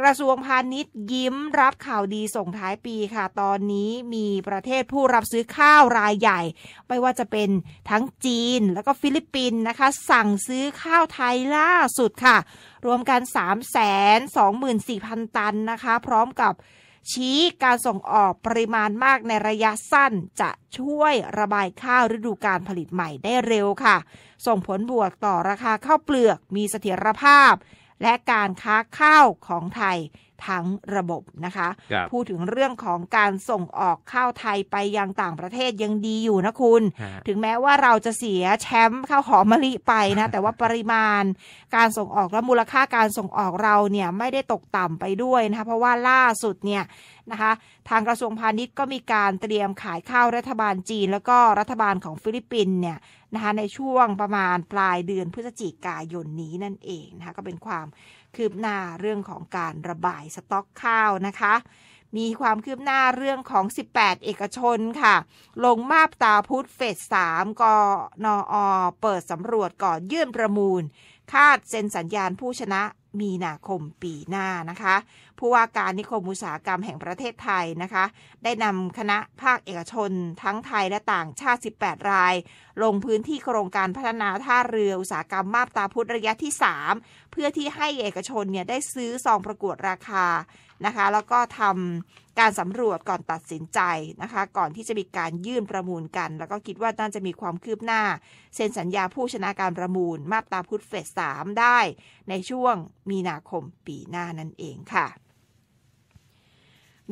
กระทรวงพาณิชย์ยิ้มรับข่าวดีส่งท้ายปีค่ะ ตอนนี้มีประเทศผู้รับซื้อข้าวรายใหญ่ ไม่ว่าจะเป็นทั้งจีนแล้วก็ฟิลิปปินส์นะคะ สั่งซื้อข้าวไทยล่าสุดค่ะ รวมกัน 3 2 4 0 0 0 ตันนะคะ พร้อมกับชี้การส่งออกปริมาณมากในระยะสั้นจะช่วยระบายข้าวฤดูการผลิตใหม่ได้เร็วค่ะ ส่งผลบวกต่อราคาข้าวเปลือกมีเสถียรภาพและการค้าข้าวของไทยทั้งระบบนะคะ พูดถึงเรื่องของการส่งออกข้าวไทยไปยังต่างประเทศยังดีอยู่นะคุณ ถึงแม้ว่าเราจะเสียแชมป์ข้าวหอมมะลิไปนะแต่ว่าปริมาณ การส่งออกและมูลค่าการส่งออกเราเนี่ยไม่ได้ตกต่ำไปด้วยนะคะเพราะว่าล่าสุดเนี่ยนะคะ ทางกระทรวงพาณิชย์ก็มีการเตรียมขายข้าวรัฐบาลจีน แล้วก็รัฐบาลของฟิลิปปินส์เนี่ยนะคะในช่วงประมาณปลายเดือนพฤศจิกายนนี้นั่นเองนะคะก็เป็นความคืบหน้าเรื่องของการระบายสต็อกข้าวนะคะ มีความคืบหน้าเรื่องของ 18 เอกชนค่ะ ลงมาบตาพุทธเฟส 3 กนอเปิดสำรวจก่อนยื่นประมูล คาดเซ็นสัญญาณผู้ชนะมีนาคมปีหน้านะคะ ผู้ว่าการนิคมอุตสาหกรรมแห่งประเทศไทยนะคะ ได้นำคณะภาคเอกชนทั้งไทยและต่างชาติ 18 ราย ลงพื้นที่โครงการพัฒนาท่าเรืออุตสาหกรรมมาบตาพุทธระยะที่ 3 เพื่อที่ให้เอกชนเนี่ยได้ซื้อซองประกวดราคานะคะ แล้วก็ทำการสำรวจก่อนตัดสินใจนะคะ ก่อนที่จะมีการยื่นประมูลกัน แล้วก็คิดว่าน่าจะมีความคืบหน้าเซ็นสัญญาผู้ชนะการประมูลมาตราพุทธเฟสสามได้ ในช่วงมีนาคมปีหน้านั่นเองค่ะ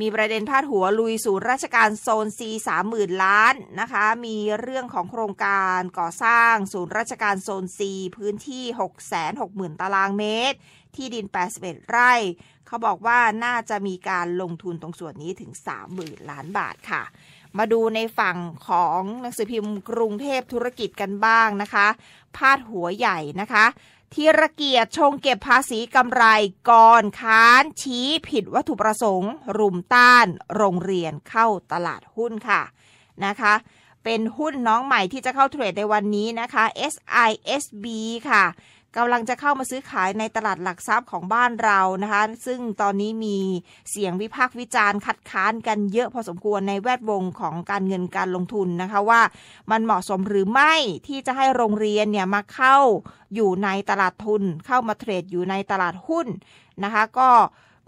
มีประเด็นพาดหัวลุยสู่ราชการโซนซีสามหมื่นล้านนะคะ มีเรื่องของโครงการก่อสร้างศูนย์ราชการโซนซีพื้นที่ 6 6 0 0 0นตารางเมตร ที่ดิน 81 ไร่ เขาบอกว่าน่าจะมีการลงทุนตรงส่วนนี้ถึง3ม0 0 0ล้านบาทค่ะ มาดูในฝั่งของหนังสือพิมพ์กรุงเทพธุรกิจกันบ้างนะคะพาดหัวใหญ่นะคะทีระเกียรติชงเก็บภาษีกำไรก่อนค้าน ชี้ผิดวัตถุประสงค์ รุมต้าน โรงเรียนเข้าตลาดหุ้นค่ะนะคะ เป็นหุ้นน้องใหม่ที่จะเข้าเทรดในวันนี้นะคะ SISB ค่ะกำลังจะเข้ามาซื้อขายในตลาดหลักทรัพย์ของบ้านเรานะคะซึ่งตอนนี้มีเสียงวิพากษ์วิจารณ์คัดค้านกันเยอะพอสมควรในแวดวงของการเงินการลงทุนนะคะว่า มันเหมาะสมหรือไม่ที่จะให้โรงเรียนเนี่ยมาเข้าอยู่ในตลาดทุนเข้ามาเทรดอยู่ในตลาดหุ้นนะคะก็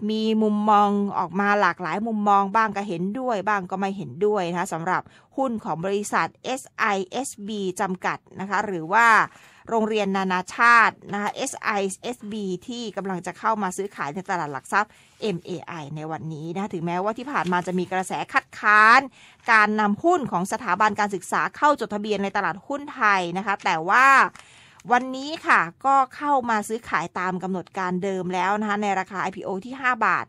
มีมุมมองออกมาหลากหลาย มุมมอง บ้างก็เห็นด้วย บ้างก็ไม่เห็นด้วยนะสำหรับหุ้นของบริษัท SISB จำกัดนะคะหรือว่าโรงเรียนนานาชาตินะคะ SISB ที่กำลังจะเข้ามาซื้อขายในตลาดหลักทรัพย์ MAI ในวันนี้นะะถึงแม้ว่าที่ผ่านมาจะมีกระแสคัดค้าน การนำหุ้นของสถาบันการศึกษาเข้าจดทะเบียนในตลาดหุ้นไทยนะคะ แต่ว่าวันนี้ค่ะ ก็เข้ามาซื้อขายตามกำหนดการเดิมแล้วนะคะ ในราคา IPO ที่ 5 บาท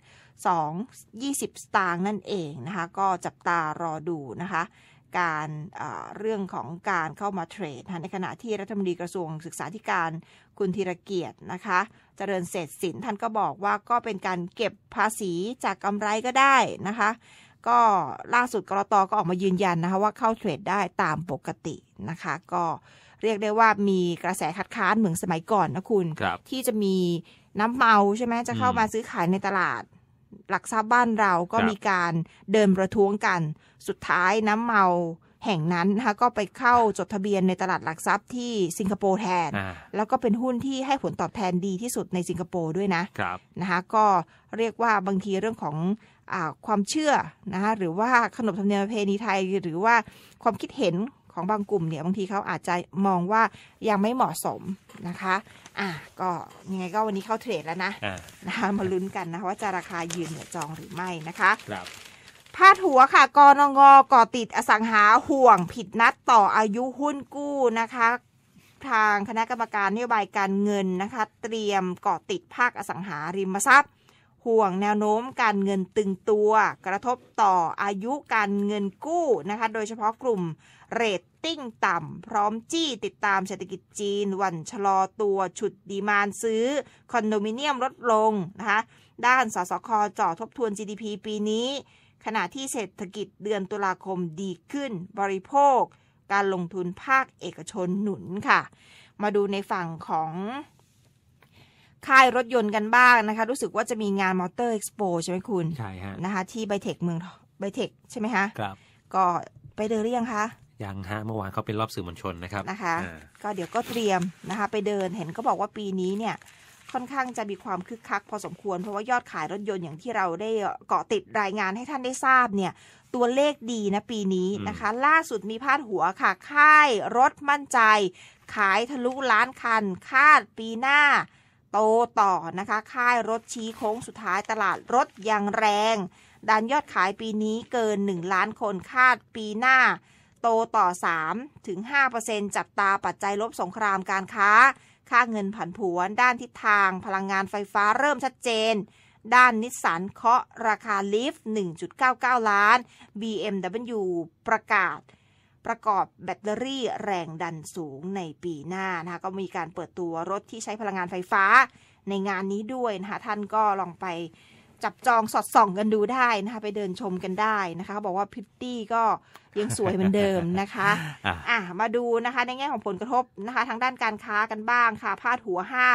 2 20 สตางค์นั่นเองนะคะ ก็จับตารอดูนะคะการเรื่องของการเข้ามาเทรดในขณะที่รัฐมนตรีกระทรวง ศึกษาธิการคุณธีรเกียรตินะคะจเจริญเศรษฐสินท่านก็บอกว่าก็เป็นการเก็บภาษีจากกำไรก็ได้นะคะ ก็ล่าสุดกรตก็ออกมายืนยันนะคะว่าเข้าเทรดได้ตามปกตินะคะ ก็เรียกได้ว่ามีกระแสคัดค้านเหมือนสมัยก่อนนะคุณคที่จะมีน้ำเมาใช่ไหมจะเข้ามาซื้อขายในตลาดหลักทรัพย์บ้านเราก็มีการเดินประท้วงกัน สุดท้ายน้ำเมาแห่งนั้นนะคะก็ไปเข้าจดทะเบียนในตลาดหลักทรัพย์ที่สิงคโปร์แทน แล้วก็เป็นหุ้นที่ให้ผลตอบแทนดีที่สุดในสิงคโปร์ด้วยนะนะคะก็เรียกว่าบางทีเรื่องของอความเชื่อนะคะหรือว่าขนบธรรมเนียมประเพณีไทยหรือว่าความคิดเห็นของบางกลุ่มเนี่ยบางทีเขาอาจจะมองว่ายังไม่เหมาะสมนะคะ อ่ะก็ยังไงก็วันนี้เข้าเทรดแล้วนะนะคะมาลุ้นกันนะว่าจะราคายืนเหนือจองหรือไม่นะคะ ครับพาดหัวค่ะกรงงก่อติดอสังหาห่วงผิดนัดต่ออายุหุ้นกู้นะคะ ทางคณะกรรมการนโยบายการเงินนะคะ เตรียมก่อติดภาคอสังหาริมทรัพย์ ห่วงแนวโน้มการเงินตึงตัว กระทบต่ออายุการเงินกู้นะคะ โดยเฉพาะกลุ่มเรตติ้งต่ำพร้อมจี้ ติดตามเศรษฐกิจจีน วันชะลอตัวฉุดดีมานซื้อ คอนโดมิเนียมลดลงนะคะด้านสสคจ่อทบทวน GDP ปีนี้ ขณะที่เศรษฐกิจเดือนตุลาคมดีขึ้น บริโภค การลงทุนภาคเอกชนหนุนค่ะ มาดูในฝั่งของ ค่ายรถยนต์กันบ้างนะคะ รู้สึกว่าจะมีงานมอเตอร์เอ็กซ์โปใช่ไหมคุณใช่ฮะนะคะที่ไบเทคเมืองไบเทคใช่ไหมคะครับก็ไปเดินหรือยังคะยังฮะ เมื่อวานเขาเป็นรอบสื่อมวลชนนะครับนะคะก็เดี๋ยวก็เตรียมนะคะ ไปเดินเห็นก็บอกว่าปีนี้เนี่ยค่อนข้างจะมีความคึกคักพอสมควรเพราะว่ายอดขายรถยนต์อย่างที่เราได้เกาะติดรายงานให้ท่านได้ทราบเนี่ยตัวเลขดีนะปีนี้นะคะ ล่าสุดมีพาดหัวค่ะ ค่ายรถมั่นใจ ขายทะลุล้านคัน คาดปีหน้า โตต่อนะคะ ค่ายรถชี้โค้งสุดท้ายตลาดรถยังแรง ดันยอดขายปีนี้เกิน1ล้านคนคาดปีหน้าโตต่อ 3 ถึง 5%จับตา ปัจจัยลบสงครามการค้า ค่าเงินผันผวน ด้านทิศทางพลังงานไฟฟ้าเริ่มชัดเจน ด้านนิสสันเคาะราคาลิฟต์1.99 ล้าน BMW ประกาศ ประกอบแบตเตอรี่แรงดันสูงในปีหน้า นะคะก็มีการเปิดตัวรถที่ใช้พลังงานไฟฟ้า ในงานนี้ด้วยนะคะท่านก็ลองไปจับจองสอดส่องกันดูได้นะคะไปเดินชมกันได้นะคะ บอกว่าพิตตี้ก็ยังสวยเหมือนเดิมนะคะอ่ะมาดูนะคะในแง่ของผลกระทบนะคะทางด้านการค้ากันบ้างค่ะพาดหัวห้า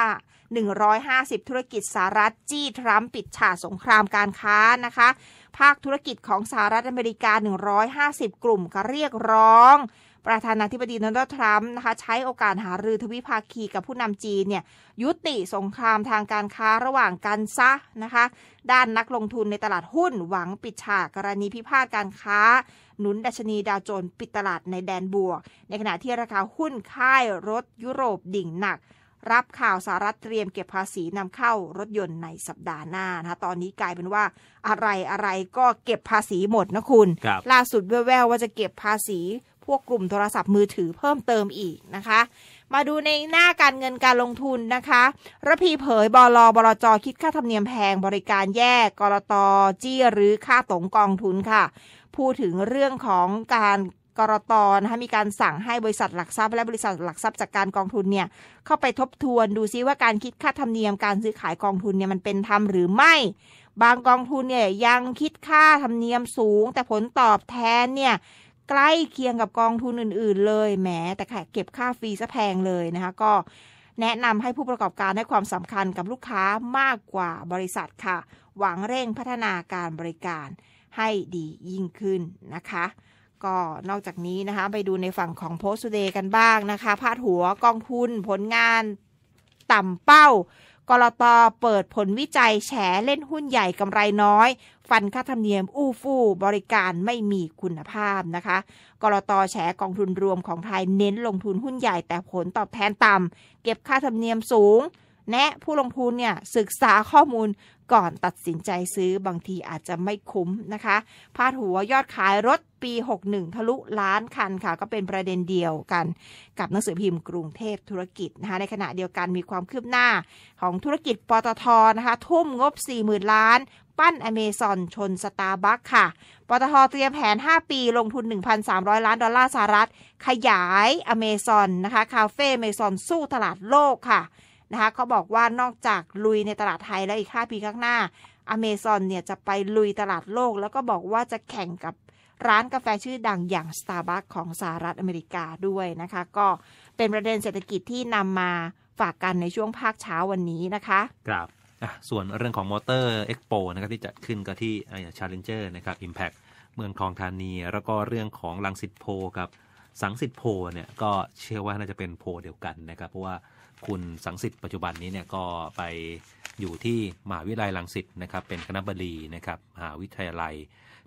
หนึ่งร้อยห้าสิบธุรกิจสหรัฐ จี้ทรัมป์ปิดฉากสงครามการค้านะคะ ภาคธุรกิจของสหรัฐอเมริกา 150 กลุ่มก็เรียกร้องประธานาธิบดีโดนัลด์ทรัมป์นะคะใช้โอกาสหารือทวิภาคีกับผู้นำจีนเนี่ยยุติสงครามทางการค้าระหว่างกันซะนะคะ ด้านนักลงทุนในตลาดหุ้นหวังปิดฉากกรณีพิพาทการค้าหนุนดัชนีดาวโจนส์ปิดตลาดในแดนบวก ในขณะที่ราคาหุ้นค่ายรถยุโรปดิ่งหนัก รับข่าวสารัฐเตรียมเก็บภาษีนำเข้ารถยนต์ในสัปดาห์หน้านะตอนนี้กลายเป็นว่าอะไรอะไรก็เก็บภาษีหมดนะคุณคล่าสุดแววๆว่าจะเก็บภาษีวกกลุ่มโทรศัพท์มือถือเพิ่มเติมอีกนะคะ มาดูในหน้าการเงินการลงทุนนะคะระพีเผยบลบลจคิดค่าธรรมเนียมแพง บริการแยก กรตจี้หรือค่าตงกองทุนค่ะ พูดถึงเรื่องของการกรตนะคะมีการสั่งให้บริษัทหลักทรัพย์และบริษัทหลักทรัพย์จากการกองทุนเนี่ย เข้าไปทบทวนดูซิว่าการคิดค่าธรรมเนียมการซื้อขายกองทุนเนี่ยมันเป็นธรรมหรือไม่ บางกองทุนเนี่ยยังคิดค่าธรรมเนียมสูง แต่ผลตอบแทนเนี่ยใกล้เคียงกับกองทุนอื่นๆ เลยแม้แต่ค่เก็บค่าฟรีซะแพงเลยนะคะ ก็แนะนำให้ผู้ประกอบการให้ความสำคัญกับลูกค้ามากกว่าบริษัทค่ะ หวังเร่งพัฒนาการบริการให้ดียิ่งขึ้นนะคะ ก็นอกจากนี้นะคะไปดูในฝั่งของโพสต์เดย์กันบ้างนะคะ พาดหัวกองทุน ผลงานต่ำเป้า กรตเปิดผลวิจัยแฉเล่นหุ้นใหญ่กำไรน้อยฟันค่าธรรมเนียมอู้ฟู่บริการไม่มีคุณภาพนะคะกรตแฉกองทุนรวมของไทย เน้นลงทุนหุ้นใหญ่แต่ผลตอบแทนต่ำเก็บค่าธรรมเนียมสูง แนะผู้ลงทุนเนี่ย ศึกษาข้อมูลก่อนตัดสินใจซื้อบางทีอาจจะไม่คุ้มนะคะพาดหัวยอดขายรถปี 61 ทะลุล้านคันค่ะก็เป็นประเด็นเดียวกันกับหนังสือพิมพ์กรุงเทพธุรกิจนะคะในขณะเดียวกันมีความคืบหน้าของธุรกิจปตทนะคะทุ่มงบ40,000ล้านปั้นอเมซอนชนสตาร์บัคค่ะ ปตทเตรียมแผน 5 ปีลงทุน 1,300 ล้านดอลลาร์สหรัฐ ขยายอเมซอนนะคะ คาเฟ่อเมซอนสู้ตลาดโลกค่ะนะคะเขาบอกว่านอกจากลุยในตลาดไทยแล้วอีก 5 ปีข้างหน้าอเมซอนเนี่ยจะไปลุยตลาดโลกแล้วก็บอกว่าจะแข่งกับร้านกาแฟชื่อดังอย่าง Starbucks ของสหรัฐอเมริกาด้วยนะคะ ก็เป็นประเด็นเศรษฐกิจที่นำมาฝากกันในช่วงภาคเช้าวันนี้นะคะครับอ่ะส่วนเรื่องของมอเตอร์เอ็กโปนะครับที่จัดขึ้นก็ที่ไอ้ชาร์ลินเจอร์นะครับอิมแพคเมืองทองธานีแล้วก็เรื่องของลังสิตโพกับ สังสิตโพเนี่ยก็เชื่อว่าน่าจะเป็นโพเดียวกันนะครับเพราะว่าคุณสังสิตปัจจุบันนี้เนี่ยก็ไปอยู่ที่มหาวิทยาลัยลังสิตนะครับเป็นคณะบดีนะครับมหาวิทยาลัย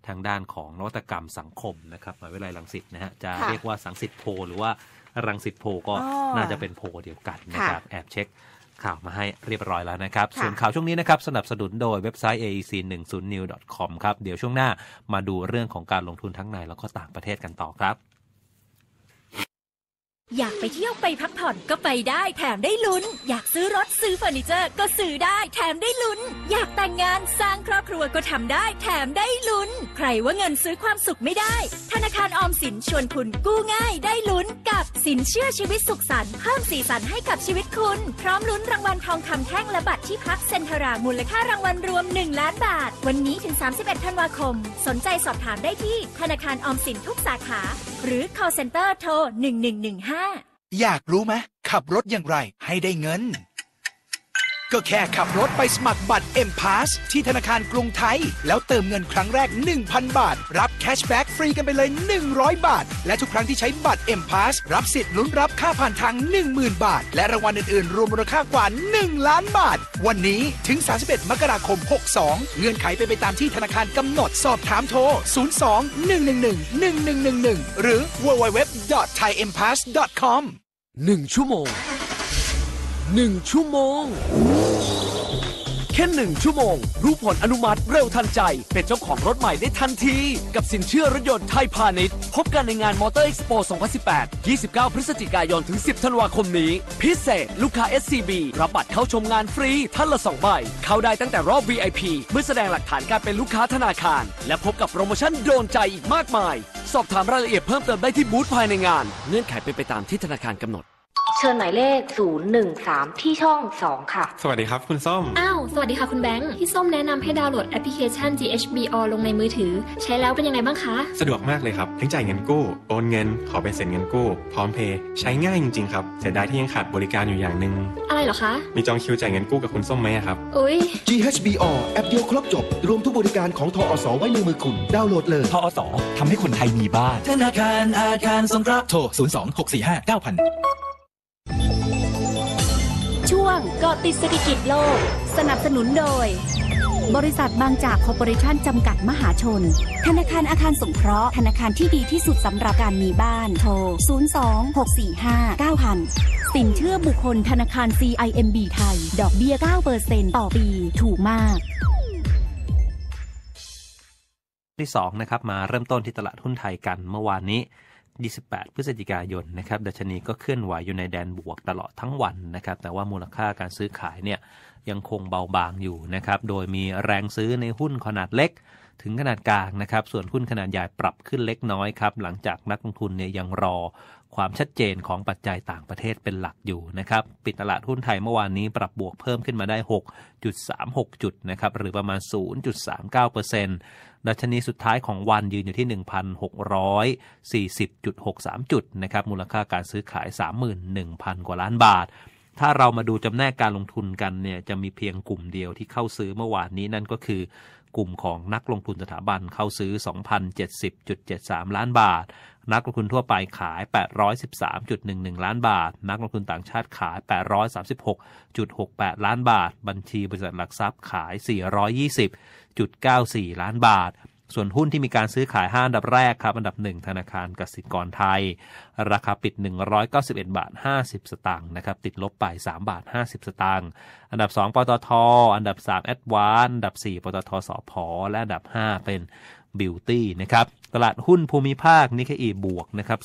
ทางด้านของนวัตกรรมสังคมนะครับมหาวิทยาลัยลังสิตนะฮะจะเรียกว่าสังสิตโพ หรือว่ารังสิตโพก็น่าจะเป็นโพเดียวกันนะครับแอบเช็คข่าวมาให้เรียบร้อยแล้วนะครับ ส่วนข่าวช่วงนี้นะครับ สนับสนุนโดยเว็บไซต์ aec10new.com ครับเดี๋ยวช่วงหน้ามาดูเรื่องของการลงทุนทั้งใน แล้วก็ต่างประเทศกันต่อครับอยากไปเที่ยวไปพักผ่อนก็ไปได้ แถมได้ลุ้น อยากซื้อรถซื้อเฟอร์นิเจอร์ก็ซื้อได้ แถมได้ลุ้น อยากแต่งงานสร้างครอบครัวก็ทำได้ แถมได้ลุ้น ใครว่าเงินซื้อความสุขไม่ได้ ธนาคารออมสินชวนคุณกู้ง่ายได้ลุ้น กับสินเชื่อชีวิตสุขสันต์เพิ่มสีสันให้กับชีวิตคุณ พร้อมลุ้นรางวัลทองคำแท่งและบัตรที่พักเซ็นทรามูลค่ารางวัลรวม 1 ล้านบาท วันนี้ถึง31ธันวาคม สนใจสอบถามได้ที่ ธนาคารออมสินทุกสาขา หรือ call center โทร1115อยากรู้ไหม ขับรถอย่างไรให้ได้เงินก็แค่ขับรถไปสมัครบัตร M Pass ที่ธนาคารกรุงไทย แล้วเติมเงินครั้งแรก 1,000 บาท รับแคชแบ็กฟรีกันไปเลย 100 บาท และทุกครั้งที่ใช้บัตร M Pass รับสิทธิ์ลุ้นรับค่าผ่านทาง 10,000 บาท และรางวัลอื่น ๆ รวมมูลค่ากว่า1ล้านบาท วันนี้ถึง 31 มกราคม 62 เงื่อนไขไปไปตามที่ธนาคารกำหนดสอบถามโทร02-111-1111 หรือ www.thaimpass.com 1 ชั่วโมง 1 ชั่วโมงแค่หนึ่งชั่วโมง รู้ผลอนุมัติเร็วทันใจ เป็นเจ้าของรถใหม่ได้ทันที กับสินเชื่อรถยนต์ไทยพาณิชย์ พบกันในงานมอเตอร์เอ็กซ์โป2018 29 พฤศจิกายนถึง 10ธันวาคมนี้ พิเศษ ลูกค้า SCB รับบัตรเข้าชมงานฟรี ท่านละ2ใบเข้าได้ตั้งแต่รอบ VIP เมื่อแสดงหลักฐานการเป็นลูกค้าธนาคาร และพบกับโปรโมชั่นโดนใจอีกมากมาย สอบถามรายละเอียดเพิ่มเติมได้ที่บูธภายในงานเงื่อนไขเป็นไปตามที่ธนาคารกำหนดเชิญหมายเลข 013 ที่ช่อง 2 ค่ะ สวัสดีครับ คุณส้ม อ้าว สวัสดีค่ะ คุณแบงค์พี่ส้มแนะนำให้ดาวน์โหลดแอปพลิเคชัน GHBO ลงในมือถือ ใช้แล้วเป็นยังไงบ้างคะ สะดวกมากเลยครับ ทั้งจ่ายเงินกู้ โอนเงิน ขอเป็นเซ็นเงินกู้ พร้อมเพย์ ใช้ง่ายจริง ๆ ครับเสียดายที่ยังขาดบริการอยู่อย่างหนึ่งอะไรเหรอคะ มีจองคิวจ่ายเงินกู้กับคุณส้มไหมครับ อุ้ย GHBO แอปเดียวครบจบ รวมทุกบริการของทอสไว้ในมือคุณ ดาวน์โหลดเลยทอสทำให้คนไทยมีบ้านธนาคารอาคารสงเคราะห์โทร026459000ช่วงเกาะติดเศรษฐกิจโลก สนับสนุนโดย บริษัทบางจากคอร์ปอเรชันจำกัดมหาชน ธนาคารอาคารสงเคราะห์ ธนาคารที่ดีที่สุดสำหรับการมีบ้าน โทร 026459000สินเชื่อบุคคลธนาคาร CIMB ไทย ดอกเบี้ย 9%ต่อปีถูกมาก ที่2นะครับมาเริ่มต้นที่ตลาดหุ้นไทยกันเมื่อวานนี้28พฤศจิกายนนะครับดัชนีก็เคลื่อนไหวอยู่ในแดนบวกตลอดทั้งวันนะครับแต่ว่ามูลค่าการซื้อขายเนี่ยยังคงเบาบางอยู่นะครับโดยมีแรงซื้อในหุ้นขนาดเล็กถึงขนาดกลางนะครับส่วนหุ้นขนาดใหญ่ปรับขึ้นเล็กน้อยครับหลังจากนักลงทุนเนี่ยยังรอความชัดเจนของปัจจัยต่างประเทศเป็นหลักอยู่นะครับปิดตลาดหุ้นไทยเมื่อวานนี้ปรับบวกเพิ่มขึ้นมาได้6.36จุดนะครับหรือประมาณ0.39%เปอร์์เซ็นตดัชนีสุดท้ายของวันยืนอยู่ที่ 1,640.63 จุดนะครับมูลค่าการซื้อขาย 31,000 กว่าล้านบาท ถ้าเรามาดูจำแนกการลงทุนกันเนี่ยจะมีเพียงกลุ่มเดียวที่เข้าซื้อเมื่อวานนี้นั่นก็คือกลุ่มของนักลงทุนสถาบันเข้าซื้อ2,070.73 ล้านบาทนักลงทุนทั่วไปขาย 813.11 ล้านบาท นักลงทุนต่างชาติขาย 836.68 ล้านบาท บัญชีบริษัทหลักทรัพย์ขาย 420.94 ล้านบาท ส่วนหุ้นที่มีการซื้อขายห้าอันดับแรกครับ อันดับ 1 ธนาคารกสิกรไทย ราคาปิด 191บาท50 สตางค์นะครับ ติดลบไป3บาท50 สตางค์ อันดับ 2ปตท อันดับ 3แอดวานอันดับ4ปตทสอพอและอันดับ5เป็นบิวตี้นะครับ ตลาดหุ้นภูมิภาคนิเคอีบวกนะครับ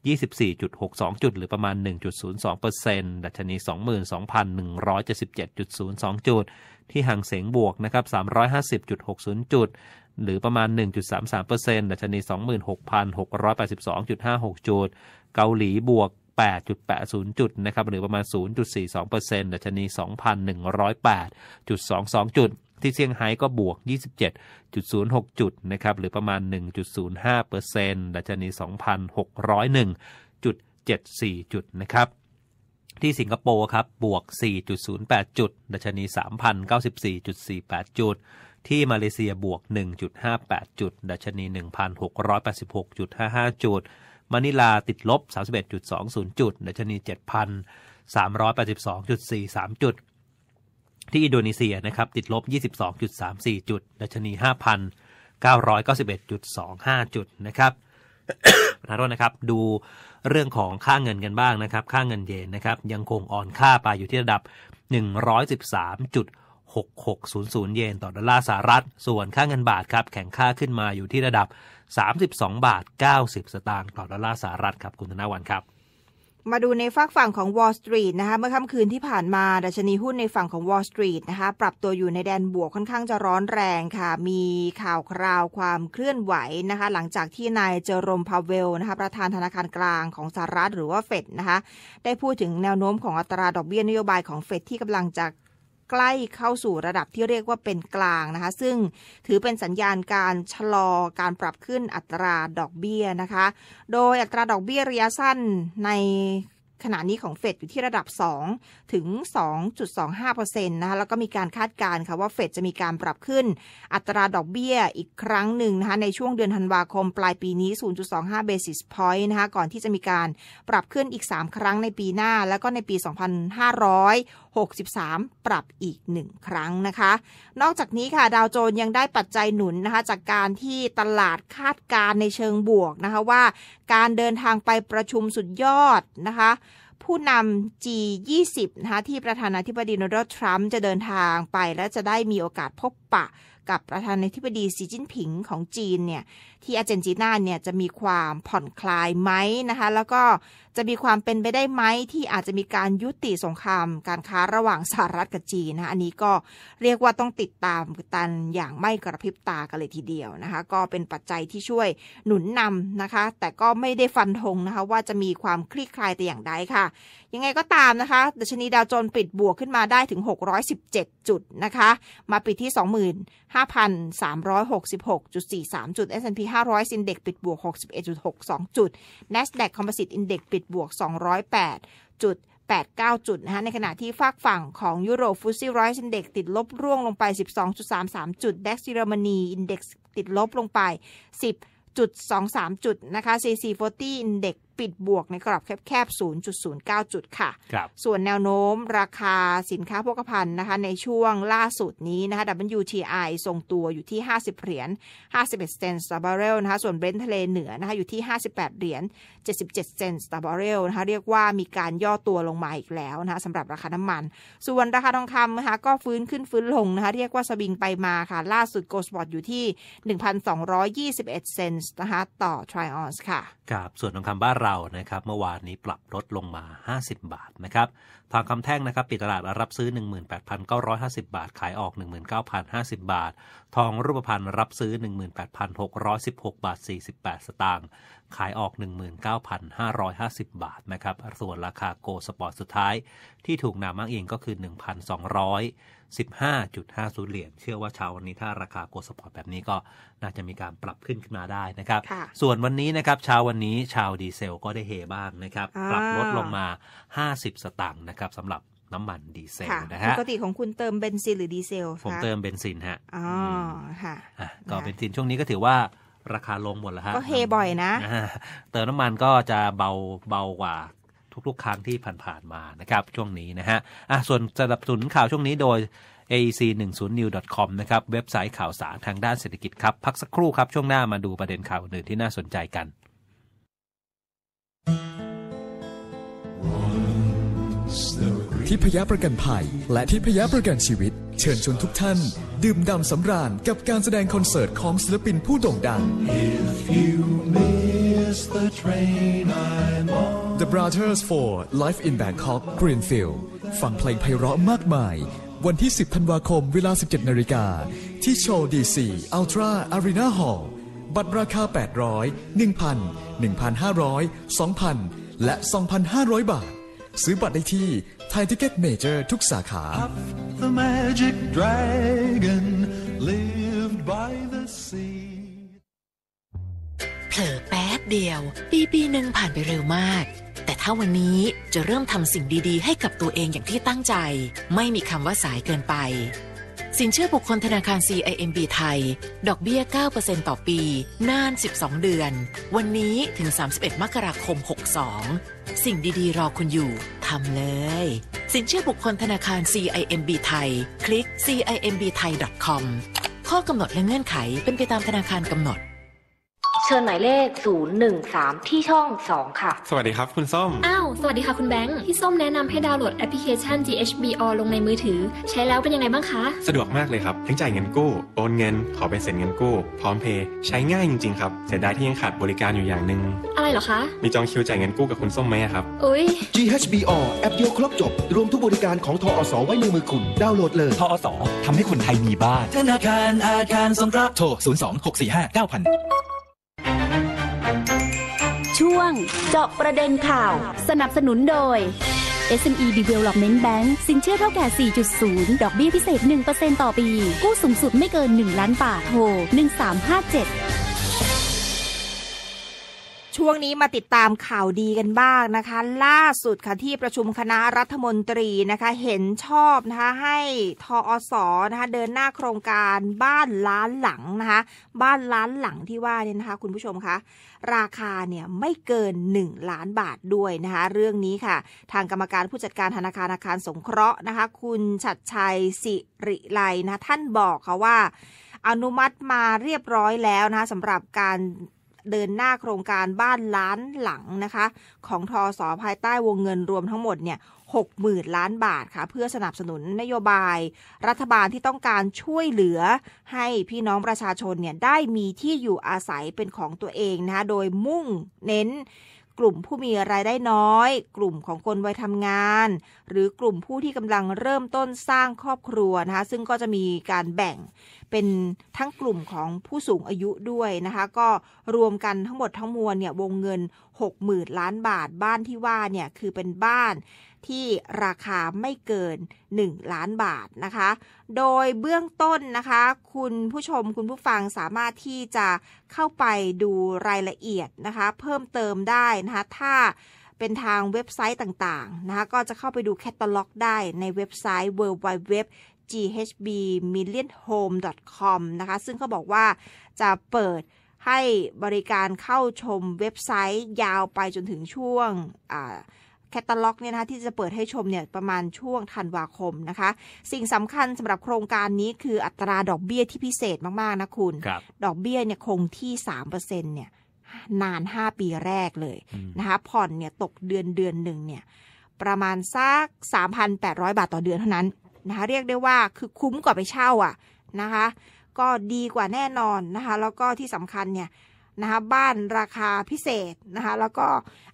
224.62 จุด หรือประมาณ 1.02%ดัชนี 22,177.02 จุด ที่ห่างเสงบวกนะครับ350.60จุดหรือประมาณ 1.33%ดัชนี 26,682.56 จุด เกาหลีบวก 8.80 จุดนะครับหรือประมาณ 0.42%ดัชนี 2,108.22 จุดที่เซี่ยงไฮ้ก็บวก 27.06 จุดนะครับ หรือประมาณ 1.05เปอร์เซ็นต์ดัชนี 2,601.74 จุดนะครับ ที่สิงคโปร์ครับ บวก 4.08 จุด ดัชนี3,094.48 จุด ที่มาเลเซียบวก 1.58 จุด ดัชนี 1,686.55 จุดมะนิลาติดลบ 31.20 จุด ดัชนี 7,382.43 จุดที่อินโดนีเซียนะครับติดลบ 22.34 จุด ดัชนี 5,991.25 จุดนะครับขอโทษนะครับดูเรื่องของค่าเงินกันบ้างนะครับค่าเงินเยนนะครับยังคงอ่อนค่าไปอยู่ที่ระดับ 113.6600 เยน ต่อดอลลาร์สหรัฐ ส่วนค่าเงินบาทครับแข็งค่าขึ้นมาอยู่ที่ระดับ 32 บาท 90 สตางค์ต่อดอลลาร์สหรัฐครับคุณธนวันครับมาดูในฝักฝั่งของ Wall Street นะคะเมื่อค่ำคืนที่ผ่านมา ดัชนีหุ้นในฝั่งของ Wall Street นะคะปรับตัวอยู่ในแดนบวกค่อนข้างจะร้อนแรงค่ะ มีข่าวคราวความเคลื่อนไหวนะคะหลังจากที่นายเจอรมพาเวลนะคะประธานธนาคารกลางของสหรัฐหรือว่าเฟดนะคะได้พูดถึงแนวโน้มของอัตราดอกเบี้ยนโยบายของเฟดที่กำลังจะใกล้เข้าสู่ระดับที่เรียกว่าเป็นกลางนะคะ ซึ่งถือเป็นสัญญาณการชะลอการปรับขึ้นอัตราดอกเบี้ยนะคะ โดยอัตราดอกเบี้ยระยะสั้นในขณะนี้ของเฟดอยู่ที่ระดับ 2 ถึง 2.25%นะคะแล้วก็มีการคาดการณ์ค่ะว่าเฟดจะมีการปรับขึ้นอัตราดอกเบี้ยอีกครั้งหนึ่งนะคะในช่วงเดือนธันวาคมปลายปีนี้ 0.25 basis point นะคะก่อนที่จะมีการปรับขึ้นอีก 3 ครั้งในปีหน้า แล้วก็ในปี 2563 ปรับอีก 1 ครั้งนะคะ นอกจากนี้ค่ะดาวโจนยังได้ปัจจัยหนุนนะคะจากการที่ตลาดคาดการในเชิงบวกนะคะว่า การเดินทางไปประชุมสุดยอดนะคะผู้นำ G20 นะคะที่ประธานาธิบดีโดนัลด์ทรัมป์จะเดินทางไป และจะได้มีโอกาสพบปะกับประธานาธิบดีสีจิ้นผิงของจีนเนี่ยที่อาเจนจีนาเนี่ยจะมีความผ่อนคลายไหมนะคะ แล้วก็จะมีความเป็นไปได้ไหมที่อาจจะมีการยุติสงครามการค้าระหว่างสหรัฐกับจีนนะะอันนี้ก็เรียกว่าต้องติดตามกันอย่างไม่กระพริบตากันเลยทีเดียวนะคะ ก็เป็นปัจจัยที่ช่วยหนุนนำนะคะ แต่ก็ไม่ได้ฟันธงนะคะว่าจะมีความคลี่คลายแต่อย่างใดค่ะยังไงก็ตามนะคะดัชนีดาวโจนปิดบวกขึ้นมาได้ถึง 617 จุดนะคะ มาปิดที่5,366.43จุด S&P 500ซินเด็กปิดบวก61.62จุด NASDAQ Composite Index ปิดบวก 208จุด89 จุดนะคะในขณะที่ฝากฝั่งของยุโรปฟุตซี่ร้อยอินเด็กติดลบร่วงลงไป 12.33จุดแดกเยอรมนีอินเด็กติดลบลงไป 10.23 จุดนะคะ CC40 อินเด็กปิดบวกในกรอบแคบๆ0.09 จุดค่ะคส่วนแนวโน้มราคาสินค้าโภคภัณฑ์นะคะในช่วงล่าสุดนี้นะคะ WTI ทรงตัวอยู่ที่ 50 เหรียญ 51 เซนต์ต่อบาร์เรลนะคะส่วนเบรนท์ทะเลเหนือนะคะอยู่ที่ 58 เหรียญ 77 เซนต์ต่อบาร์เรลนะคะเรียกว่ามีการย่อตัวลงมาอีกแล้วนะคะสำหรับราคาน้ำมัน ส่วนราคาทองคำนะคะก็ฟื้นขึ้นฟื้นลงนะคะเรียกว่าสวิงไปมาค่ะล่าสุดโกลด์สปอตอยู่ที่1,221เซนต์นะคะต่อทริออนส์ค่ะครับส่วนทองคำบ้านเรานะครับเมื่อวานนี้ปรับลดลงมา 50 บาทนะครับทางคำแท่งนะครับปิดตลาดรับซื้อ 18,950 บาท ขายออก 19,050 บาท ทองรูปพรรณรับซื้อ 18,616 บาท 48 สตางค์ ขายออก 19,550 บาท นะครับ ส่วนราคาโกสปอร์ตสุดท้าย ที่ถูกนำม้างอิงก็คือ 1,200 15.50เหรียญเชื่อว่าเช้าวันนี้ถ้าราคาโกลสปอร์ตแบบนี้ก็น่าจะมีการปรับขึ้นขึ้นมาได้นะครับ ส่วนวันนี้นะครับเช้าวันนี้ชาวดีเซลก็ได้เฮบ้างนะครับปรับลดลงมา50สตางค์นะครับสำหรับน้ำมันดีเซลนะฮะปกติของคุณเติมเบนซินหรือดีเซลผมเติมเบนซินฮะอ๋อค่ะก็เบนซินช่วงนี้ก็ถือว่าราคาลงหมดแล้วฮะก็เฮบ่อยนะ เติมน้ำมันก็จะเบาเบากว่าทุกๆครั้งที่ผ่านๆมานะครับ ช่วงนี้นะฮะอ่ะส่วนสนับสนุนข่าวช่วงนี้โดย aec10new.com นะครับเว็บไซต์ข่าวสารทางด้านเศรษฐกิจครับ พักสักครู่ครับ ช่วงหน้ามาดูประเด็นข่าวอื่นที่น่าสนใจกันทิพยประกันภัย และทิพยประกันชีวิต เชิญชวนทุกท่าน ดื่มด่ำสำราญ กับการแสดงคอนเสิร์ตของศิลปินผู้โด่งดัง If you may is the train I'm on The Brothers for Life in Bangkok Greenfield ฟังเพลงไพเราะมากมาย วันที่ 10 ธันวาคม เวลา 17 นาฬิกา ที่โชว์ดีซีอัลตร้าอารีนาฮอลบัตรราคา800 1,000 1,500 2,000 และ 2,500 บาท ซื้อบัตรได้ที่ Thai Ticket Major ทุกสาขา Puff the magic dragon live เดียว ปีปีหนึ่งผ่านไปเร็วมาก แต่ถ้าวันนี้จะเริ่มทำสิ่งดี ๆ ให้กับตัวเองอย่างที่ตั้งใจ ไม่มีคำว่าสายเกินไป สินเชื่อบุคคลธนาคาร CIMB ไทย ดอกเบี้ย 9%ต่อปีนาน 12 เดือน วันนี้ถึง 31 มกราคม 62 สิ่งดีๆรอคุณอยู่ทำเลย สินเชื่อบุคคลธนาคาร CIMB ไทย คลิก cimb thai com ข้อกำหนดและเงื่อนไขเป็นไปตามธนาคารกำหนดเชิญหมายเลข 013 ที่ช่อง 2 ค่ะ สวัสดีครับคุณส้ม อ้าว สวัสดีค่ะ คุณแบงค์พี่ส้มแนะนำให้ดาวน์โหลดแอปพลิเคชัน GHBO ลงในมือถือ ใช้แล้วเป็นยังไงบ้างคะ สะดวกมากเลยครับ ทั้งจ่ายเงินกู้ โอนเงิน ขอเป็นเซ็นเงินกู้ พร้อมเพย์ ใช้ง่ายจริง ๆ ครับ เสียดายที่ยังขาดบริการอยู่อย่างหนึ่งอะไรเหรอคะ มีจองคิวจ่ายเงินกู้กับคุณส้มไหมครับ อุย GHBO แอปเดียวครบจบ รวมทุกบริการของทอสไว้ในมือคุณ ดาวน์โหลดเลยทอสทำให้คนไทยมีบ้านธนาคารอาคารสงเคราะห์โทร026459000ช่วงเจาะประเด็นข่าว สนับสนุนโดย SME Development Bank สินเชื่อเท่าแก่ 4.0 ดอกเบี้ยพิเศษ 1%ต่อปี กู้สูงสุดไม่เกิน 1 ล้านบาทโทร 1357ช่วงนี้มาติดตามข่าวดีกันบ้างนะคะ ล่าสุดค่ะที่ประชุมคณะรัฐมนตรีนะคะเห็นชอบนะคะให้ทออสอนะคะเดินหน้าโครงการบ้านล้านหลังนะคะบ้านล้านหลังที่ว่าเนี่ยนะคะคุณผู้ชมคะ ราคาเนี่ยไม่เกิน 1 ล้านบาทด้วยนะคะเรื่องนี้ค่ะทางกรรมการผู้จัดการธนาคารอาคารสงเคราะห์นะคะคุณชัดชัยสิริไลนะะท่านบอกค่ะว่าอนุมัติมาเรียบร้อยแล้วนะคะสำหรับการเดินหน้าโครงการบ้านล้านหลังนะคะของทอสอภายใต้วงเงินรวมทั้งหมดเนี่ย 6 0,000 ล้านบาทค่ะเพื่อสนับสนุนนโยบาย รัฐบาลที่ต้องการช่วยเหลือให้พี่น้องประชาชนเนี่ยได้มีที่อยู่อาศัยเป็นของตัวเองนะคะโดยมุ่งเน้นกลุ่มผู้มีรายได้น้อย กลุ่มของคนวัยทำงาน หรือกลุ่มผู้ที่กำลังเริ่มต้นสร้างครอบครัวนะคะ ซึ่งก็จะมีการแบ่งเป็นทั้งกลุ่มของผู้สูงอายุด้วยนะคะ ก็รวมกันทั้งหมดทั้งมวลเนี่ยวงเงิน60,000ล้านบาทบ้านที่ว่าเนี่ยคือเป็นบ้านที่ราคาไม่เกิน 1 ล้านบาทนะคะ โดยเบื้องต้นนะคะ คุณผู้ชมคุณผู้ฟังสามารถที่จะเข้าไปดูรายละเอียดนะคะเพิ่มเติมได้นะคะถ้าเป็นทางเว็บไซต์ต่าง ๆนะคะ ก็จะเข้าไปดูแคตตาล็อก ได้ในเว็บไซต์ w o r l d w i d w ghbmillionhome.com นะคะซึ่งเขาบอกว่าจะเปิดให้บริการเข้าชมเว็บไซต์ยาวไปจนถึงช่วงแคตตาล็อกเนี่ยนะคะที่จะเปิดให้ชมเนี่ยประมาณช่วงธันวาคมนะคะสิ่งสำคัญสำหรับโครงการนี้คืออัตราดอกเบี้ยที่พิเศษมาก ๆ นะคุณ ดอกเบี้ยเนี่ยคงที่ส3%เนี่ยนาน 5 ปีแรกเลยนะคะผ่อนเนี่ยตกเดือนเดือนหนึ่งเนี่ยประมาณสัก3,800 บาทต่อเดือนเท่านั้นนะคะเรียกได้ว่าคือคุ้มกว่าไปเช่าอ่ะนะคะก็ดีกว่าแน่นอนนะคะแล้วก็ที่สำคัญเนี่ยนะคะบ้านราคาพิเศษนะคะแล้วก็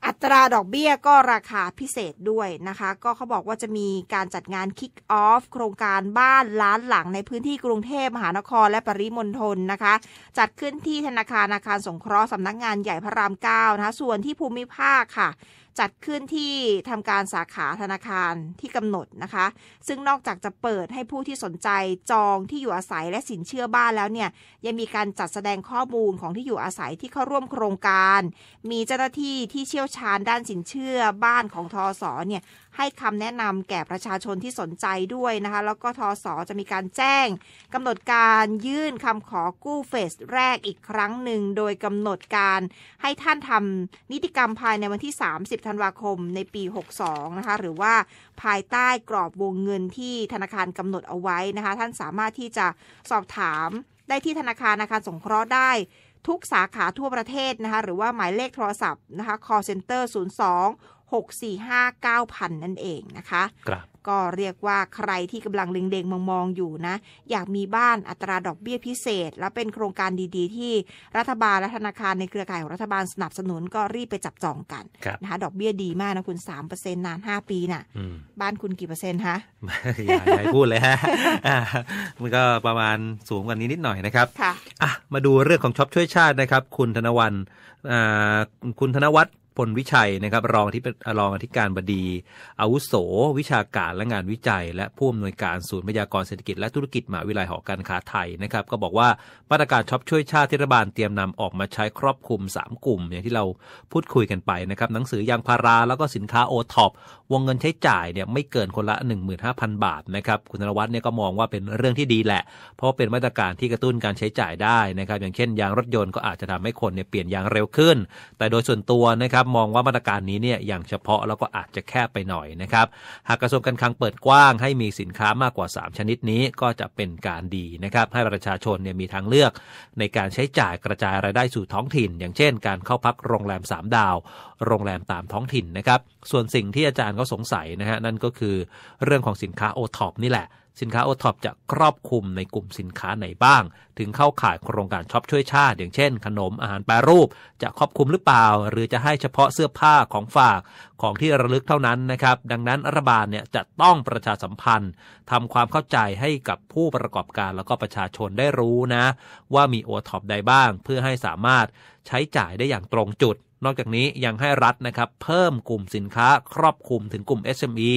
อัตราดอกเบี้ยก็ราคาพิเศษด้วยนะคะก็เขาบอกว่าจะมีการจัดงานคิกออฟ โครงการบ้านล้านหลังในพื้นที่กรุงเทพมหานครและปริมณฑลนะคะ จัดขึ้นที่ธนาคารอาคารสงเคราะห์สำนักงานใหญ่พระรามเก้านะคะส่วนที่ภูมิภาคค่ะจัดขึ้นที่ทำการสาขาธนาคารที่กำหนดนะคะ ซึ่งนอกจากจะเปิดให้ผู้ที่สนใจจองที่อยู่อาศัยและสินเชื่อบ้านแล้วเนี่ย ยังมีการจัดแสดงข้อมูลของที่อยู่อาศัยที่เข้าร่วมโครงการ มีเจ้าหน้าที่ที่เชี่ยวชาญด้านสินเชื่อบ้านของทอสอเนี่ยให้คำแนะนำแก่ประชาชนที่สนใจด้วยนะคะ แล้วก็ทอสอจะมีการแจ้งกำหนดการยื่นคำขอกู้เฟสแรกอีกครั้งหนึ่งโดยกำหนดการให้ท่านทำนิติกรรมภายในวันที่ 30 ธันวาคมในปี 62นะคะหรือว่าภายใต้กรอบวงเงินที่ธนาคารกำหนดเอาไว้นะคะ ท่านสามารถที่จะสอบถามได้ที่ธนาคารอาคารสงเคราะห์ได้ ทุกสาขาทั่วประเทศนะคะหรือว่าหมายเลขโทรศัพท์นะคะ call center 02 6459,000 นั่นเองนะคะครับก็เรียกว่าใครที่กำลังเล็ง ๆมองๆ อยู่นะอยากมีบ้านอัตราดอกเบี้ยพิเศษ และเป็นโครงการดี ๆ ที่รัฐบาลและธนาคารในเครือข่ายของรัฐบาลสนับสนุนก็รีบไปจับจองกันนะคะดอกเบี้ยดีมากนะคุณ 3%นาน 5 ปีนะ่ะบ้านคุณกี่เปอร์เซ็นต์ฮะอย่าอย่าพูดเลยฮะมันก็ประมาณสูงกว่านี้นิดหน่อยนะครับค่ะมาดูเรื่องของช็อปช่วยชาตินะครับ คุณธนวันคุณธนวัฒนพลวิชัยนะครับรองที่เป็นรองอธิการบดี อาวุโส วิชาการและงานวิจัย และผู้อำนวยการศูนย์พยากรเศรษฐกิจและธุรกิจมหาวิทยาลัยหอการค้าไทยนะครับ ก็บอกว่ามาตรการช็อปช่วยชาติรัฐบาลเตรียมนำออกมาใช้ครอบคลุม 3 กลุ่ม อย่างที่เราพูดคุยกันไปนะครับหนังสือยางพาราแล้วก็สินค้าโอท็อปวงเงินใช้จ่ายเนี่ยไม่เกินคนละ15,000 บาทนะครับคุณธนวัฒน์เนี่ยก็มองว่าเป็นเรื่องที่ดีแหละเพราะเป็นมาตรการที่กระตุ้นการใช้จ่ายได้นะครับ อย่างเช่นยางรถยนต์ก็อาจจะทำให้คนเนี่ยเปลี่ยนยางเร็วขึ้น แต่โดยส่วนตัวนะครับับมองว่ามาตรการนี้เนี่ยอย่างเฉพาะ แล้วก็อาจจะแคบไปหน่อยนะครับหากกระทรวงการคลังเปิดกว้างให้มีสินค้ามากกว่า 3 ชนิดนี้ก็จะเป็นการดีนะครับให้ประชาชนเนี่ยมีทางเลือกในการใช้จ่ายกระจายรายได้สู่ท้องถิ่น อย่างเช่น การเข้าพักโรงแรม3ดาว โรงแรมตามท้องถิ่นนะครับส่วนสิ่งที่อาจารย์เขาสงสัยนะฮะนั่นก็คือเรื่องของสินค้าโอท็อปนี่แหละสินค้าโอท็อปจะครอบคลุมในกลุ่มสินค้าไหนบ้าง ถึงเข้าข่ายโครงการช็อปช่วยชาติอย่างเช่น ขนมอาหารแปรรูป จะครอบคลุมหรือเปล่า หรือจะให้เฉพาะเสื้อผ้าของฝากของที่ระลึกเท่านั้นนะครับดังนั้นรัฐบาลเนี่ยจะต้องประชาสัมพันธ์ ทำความเข้าใจให้กับผู้ประกอบการแล้วก็ประชาชนได้รู้นะ ว่ามีโอท็อปใดบ้างเพื่อให้สามารถใช้จ่ายได้อย่างตรงจุดนอกจากนี้ยังให้รัฐนะครับเพิ่มกลุ่มสินค้าครอบคลุมถึงกลุ่ม SME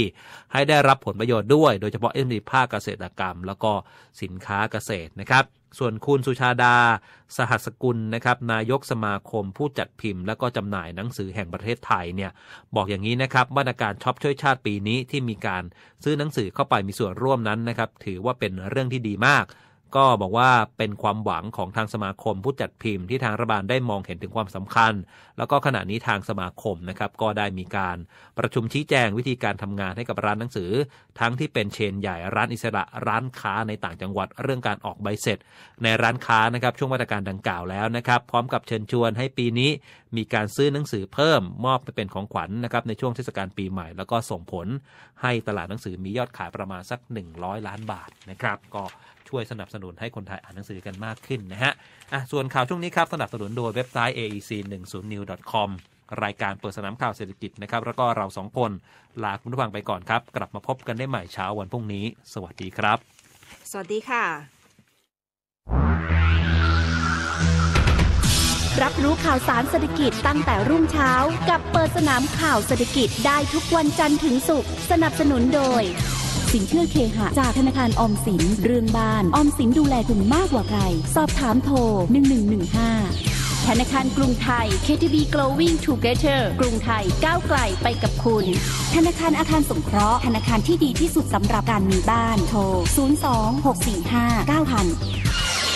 ให้ได้รับผลประโยชน์ด้วยโดยเฉพาะ SME ภาคเกษตรกรรม แล้วก็สินค้าเกษตรนะครับ ส่วนคุณสุชาดา สหัสกุลนะครับนายกสมาคม ผู้จัดพิมพ์ และก็จำหน่ายหนังสือแห่งประเทศไทยเนี่ยบอกอย่างนี้นะครับมาตรการช็อปช่วยชาติปีนี้ที่มีการซื้อหนังสือเข้าไปมีส่วนร่วมนั้นนะครับถือว่าเป็นเรื่องที่ดีมากก็บอกว่าเป็นความหวังของทางสมาคมผู้จัดพิมพ์ที่ทางรัฐบาลได้มองเห็นถึงความสำคัญ แล้วก็ขณะนี้ทางสมาคมนะครับก็ได้มีการประชุมชี้แจงวิธีการทำงานให้กับร้านหนังสือ ทั้งที่เป็นเชน ใหญ่ร้านอิสระร้านค้าในต่างจังหวัดเรื่องการออกใบเสร็จ ในร้านค้านะครับช่วงมาตรการดังกล่าวแล้วนะครับพร้อมกับเชิญชวนให้ปีนี้มีการซื้อหนังสือเพิ่มมอบไปเป็นของขวัญนนะครับในช่วงเทศกาลปีใหม่แล้วก็ส่งผลให้ตลาดหนังสือมียอดขายประมาณสัก 100 ล้านบาทนะครับก็ช่วยสนับสนุนให้คนไทยอ่านหนังสือกันมากขึ้นนะฮะอ่ะส่วนข่าวช่วงนี้ครับสนับสนุนโดยเว็บไซต์ a e c 1 0 n e w c o m รายการเปิดสนามข่าวเศรษฐกิจนะครับ แล้วก็เราสองคนลาคุณผู้ฟังไปก่อนครับ กลับมาพบกันได้ใหม่เช้าวันพรุ่งนี้ สวัสดีครับ สวัสดีค่ะ รับรู้ข่าวสารเศรษฐกิจตั้งแต่รุ่งเช้ากับเปิดสนามข่าวเศรษฐกิจได้ทุกวันจันทร์ถึงศุกร์ สนับสนุนโดยสินเชื่อเคหะ จากธนาคารออมสิน เรื่องบ้านออมสินดูแลคุณมากกว่าใคร สอบถามโทร 1115 ธนาคารกรุงไทย KTB Growing Together กรุงไทยก้าวไกลไปกับคุณ ธนาคารอาคารสงเคราะห์ ธนาคารที่ดีที่สุดสำหรับการมีบ้านโทร 02 645 9000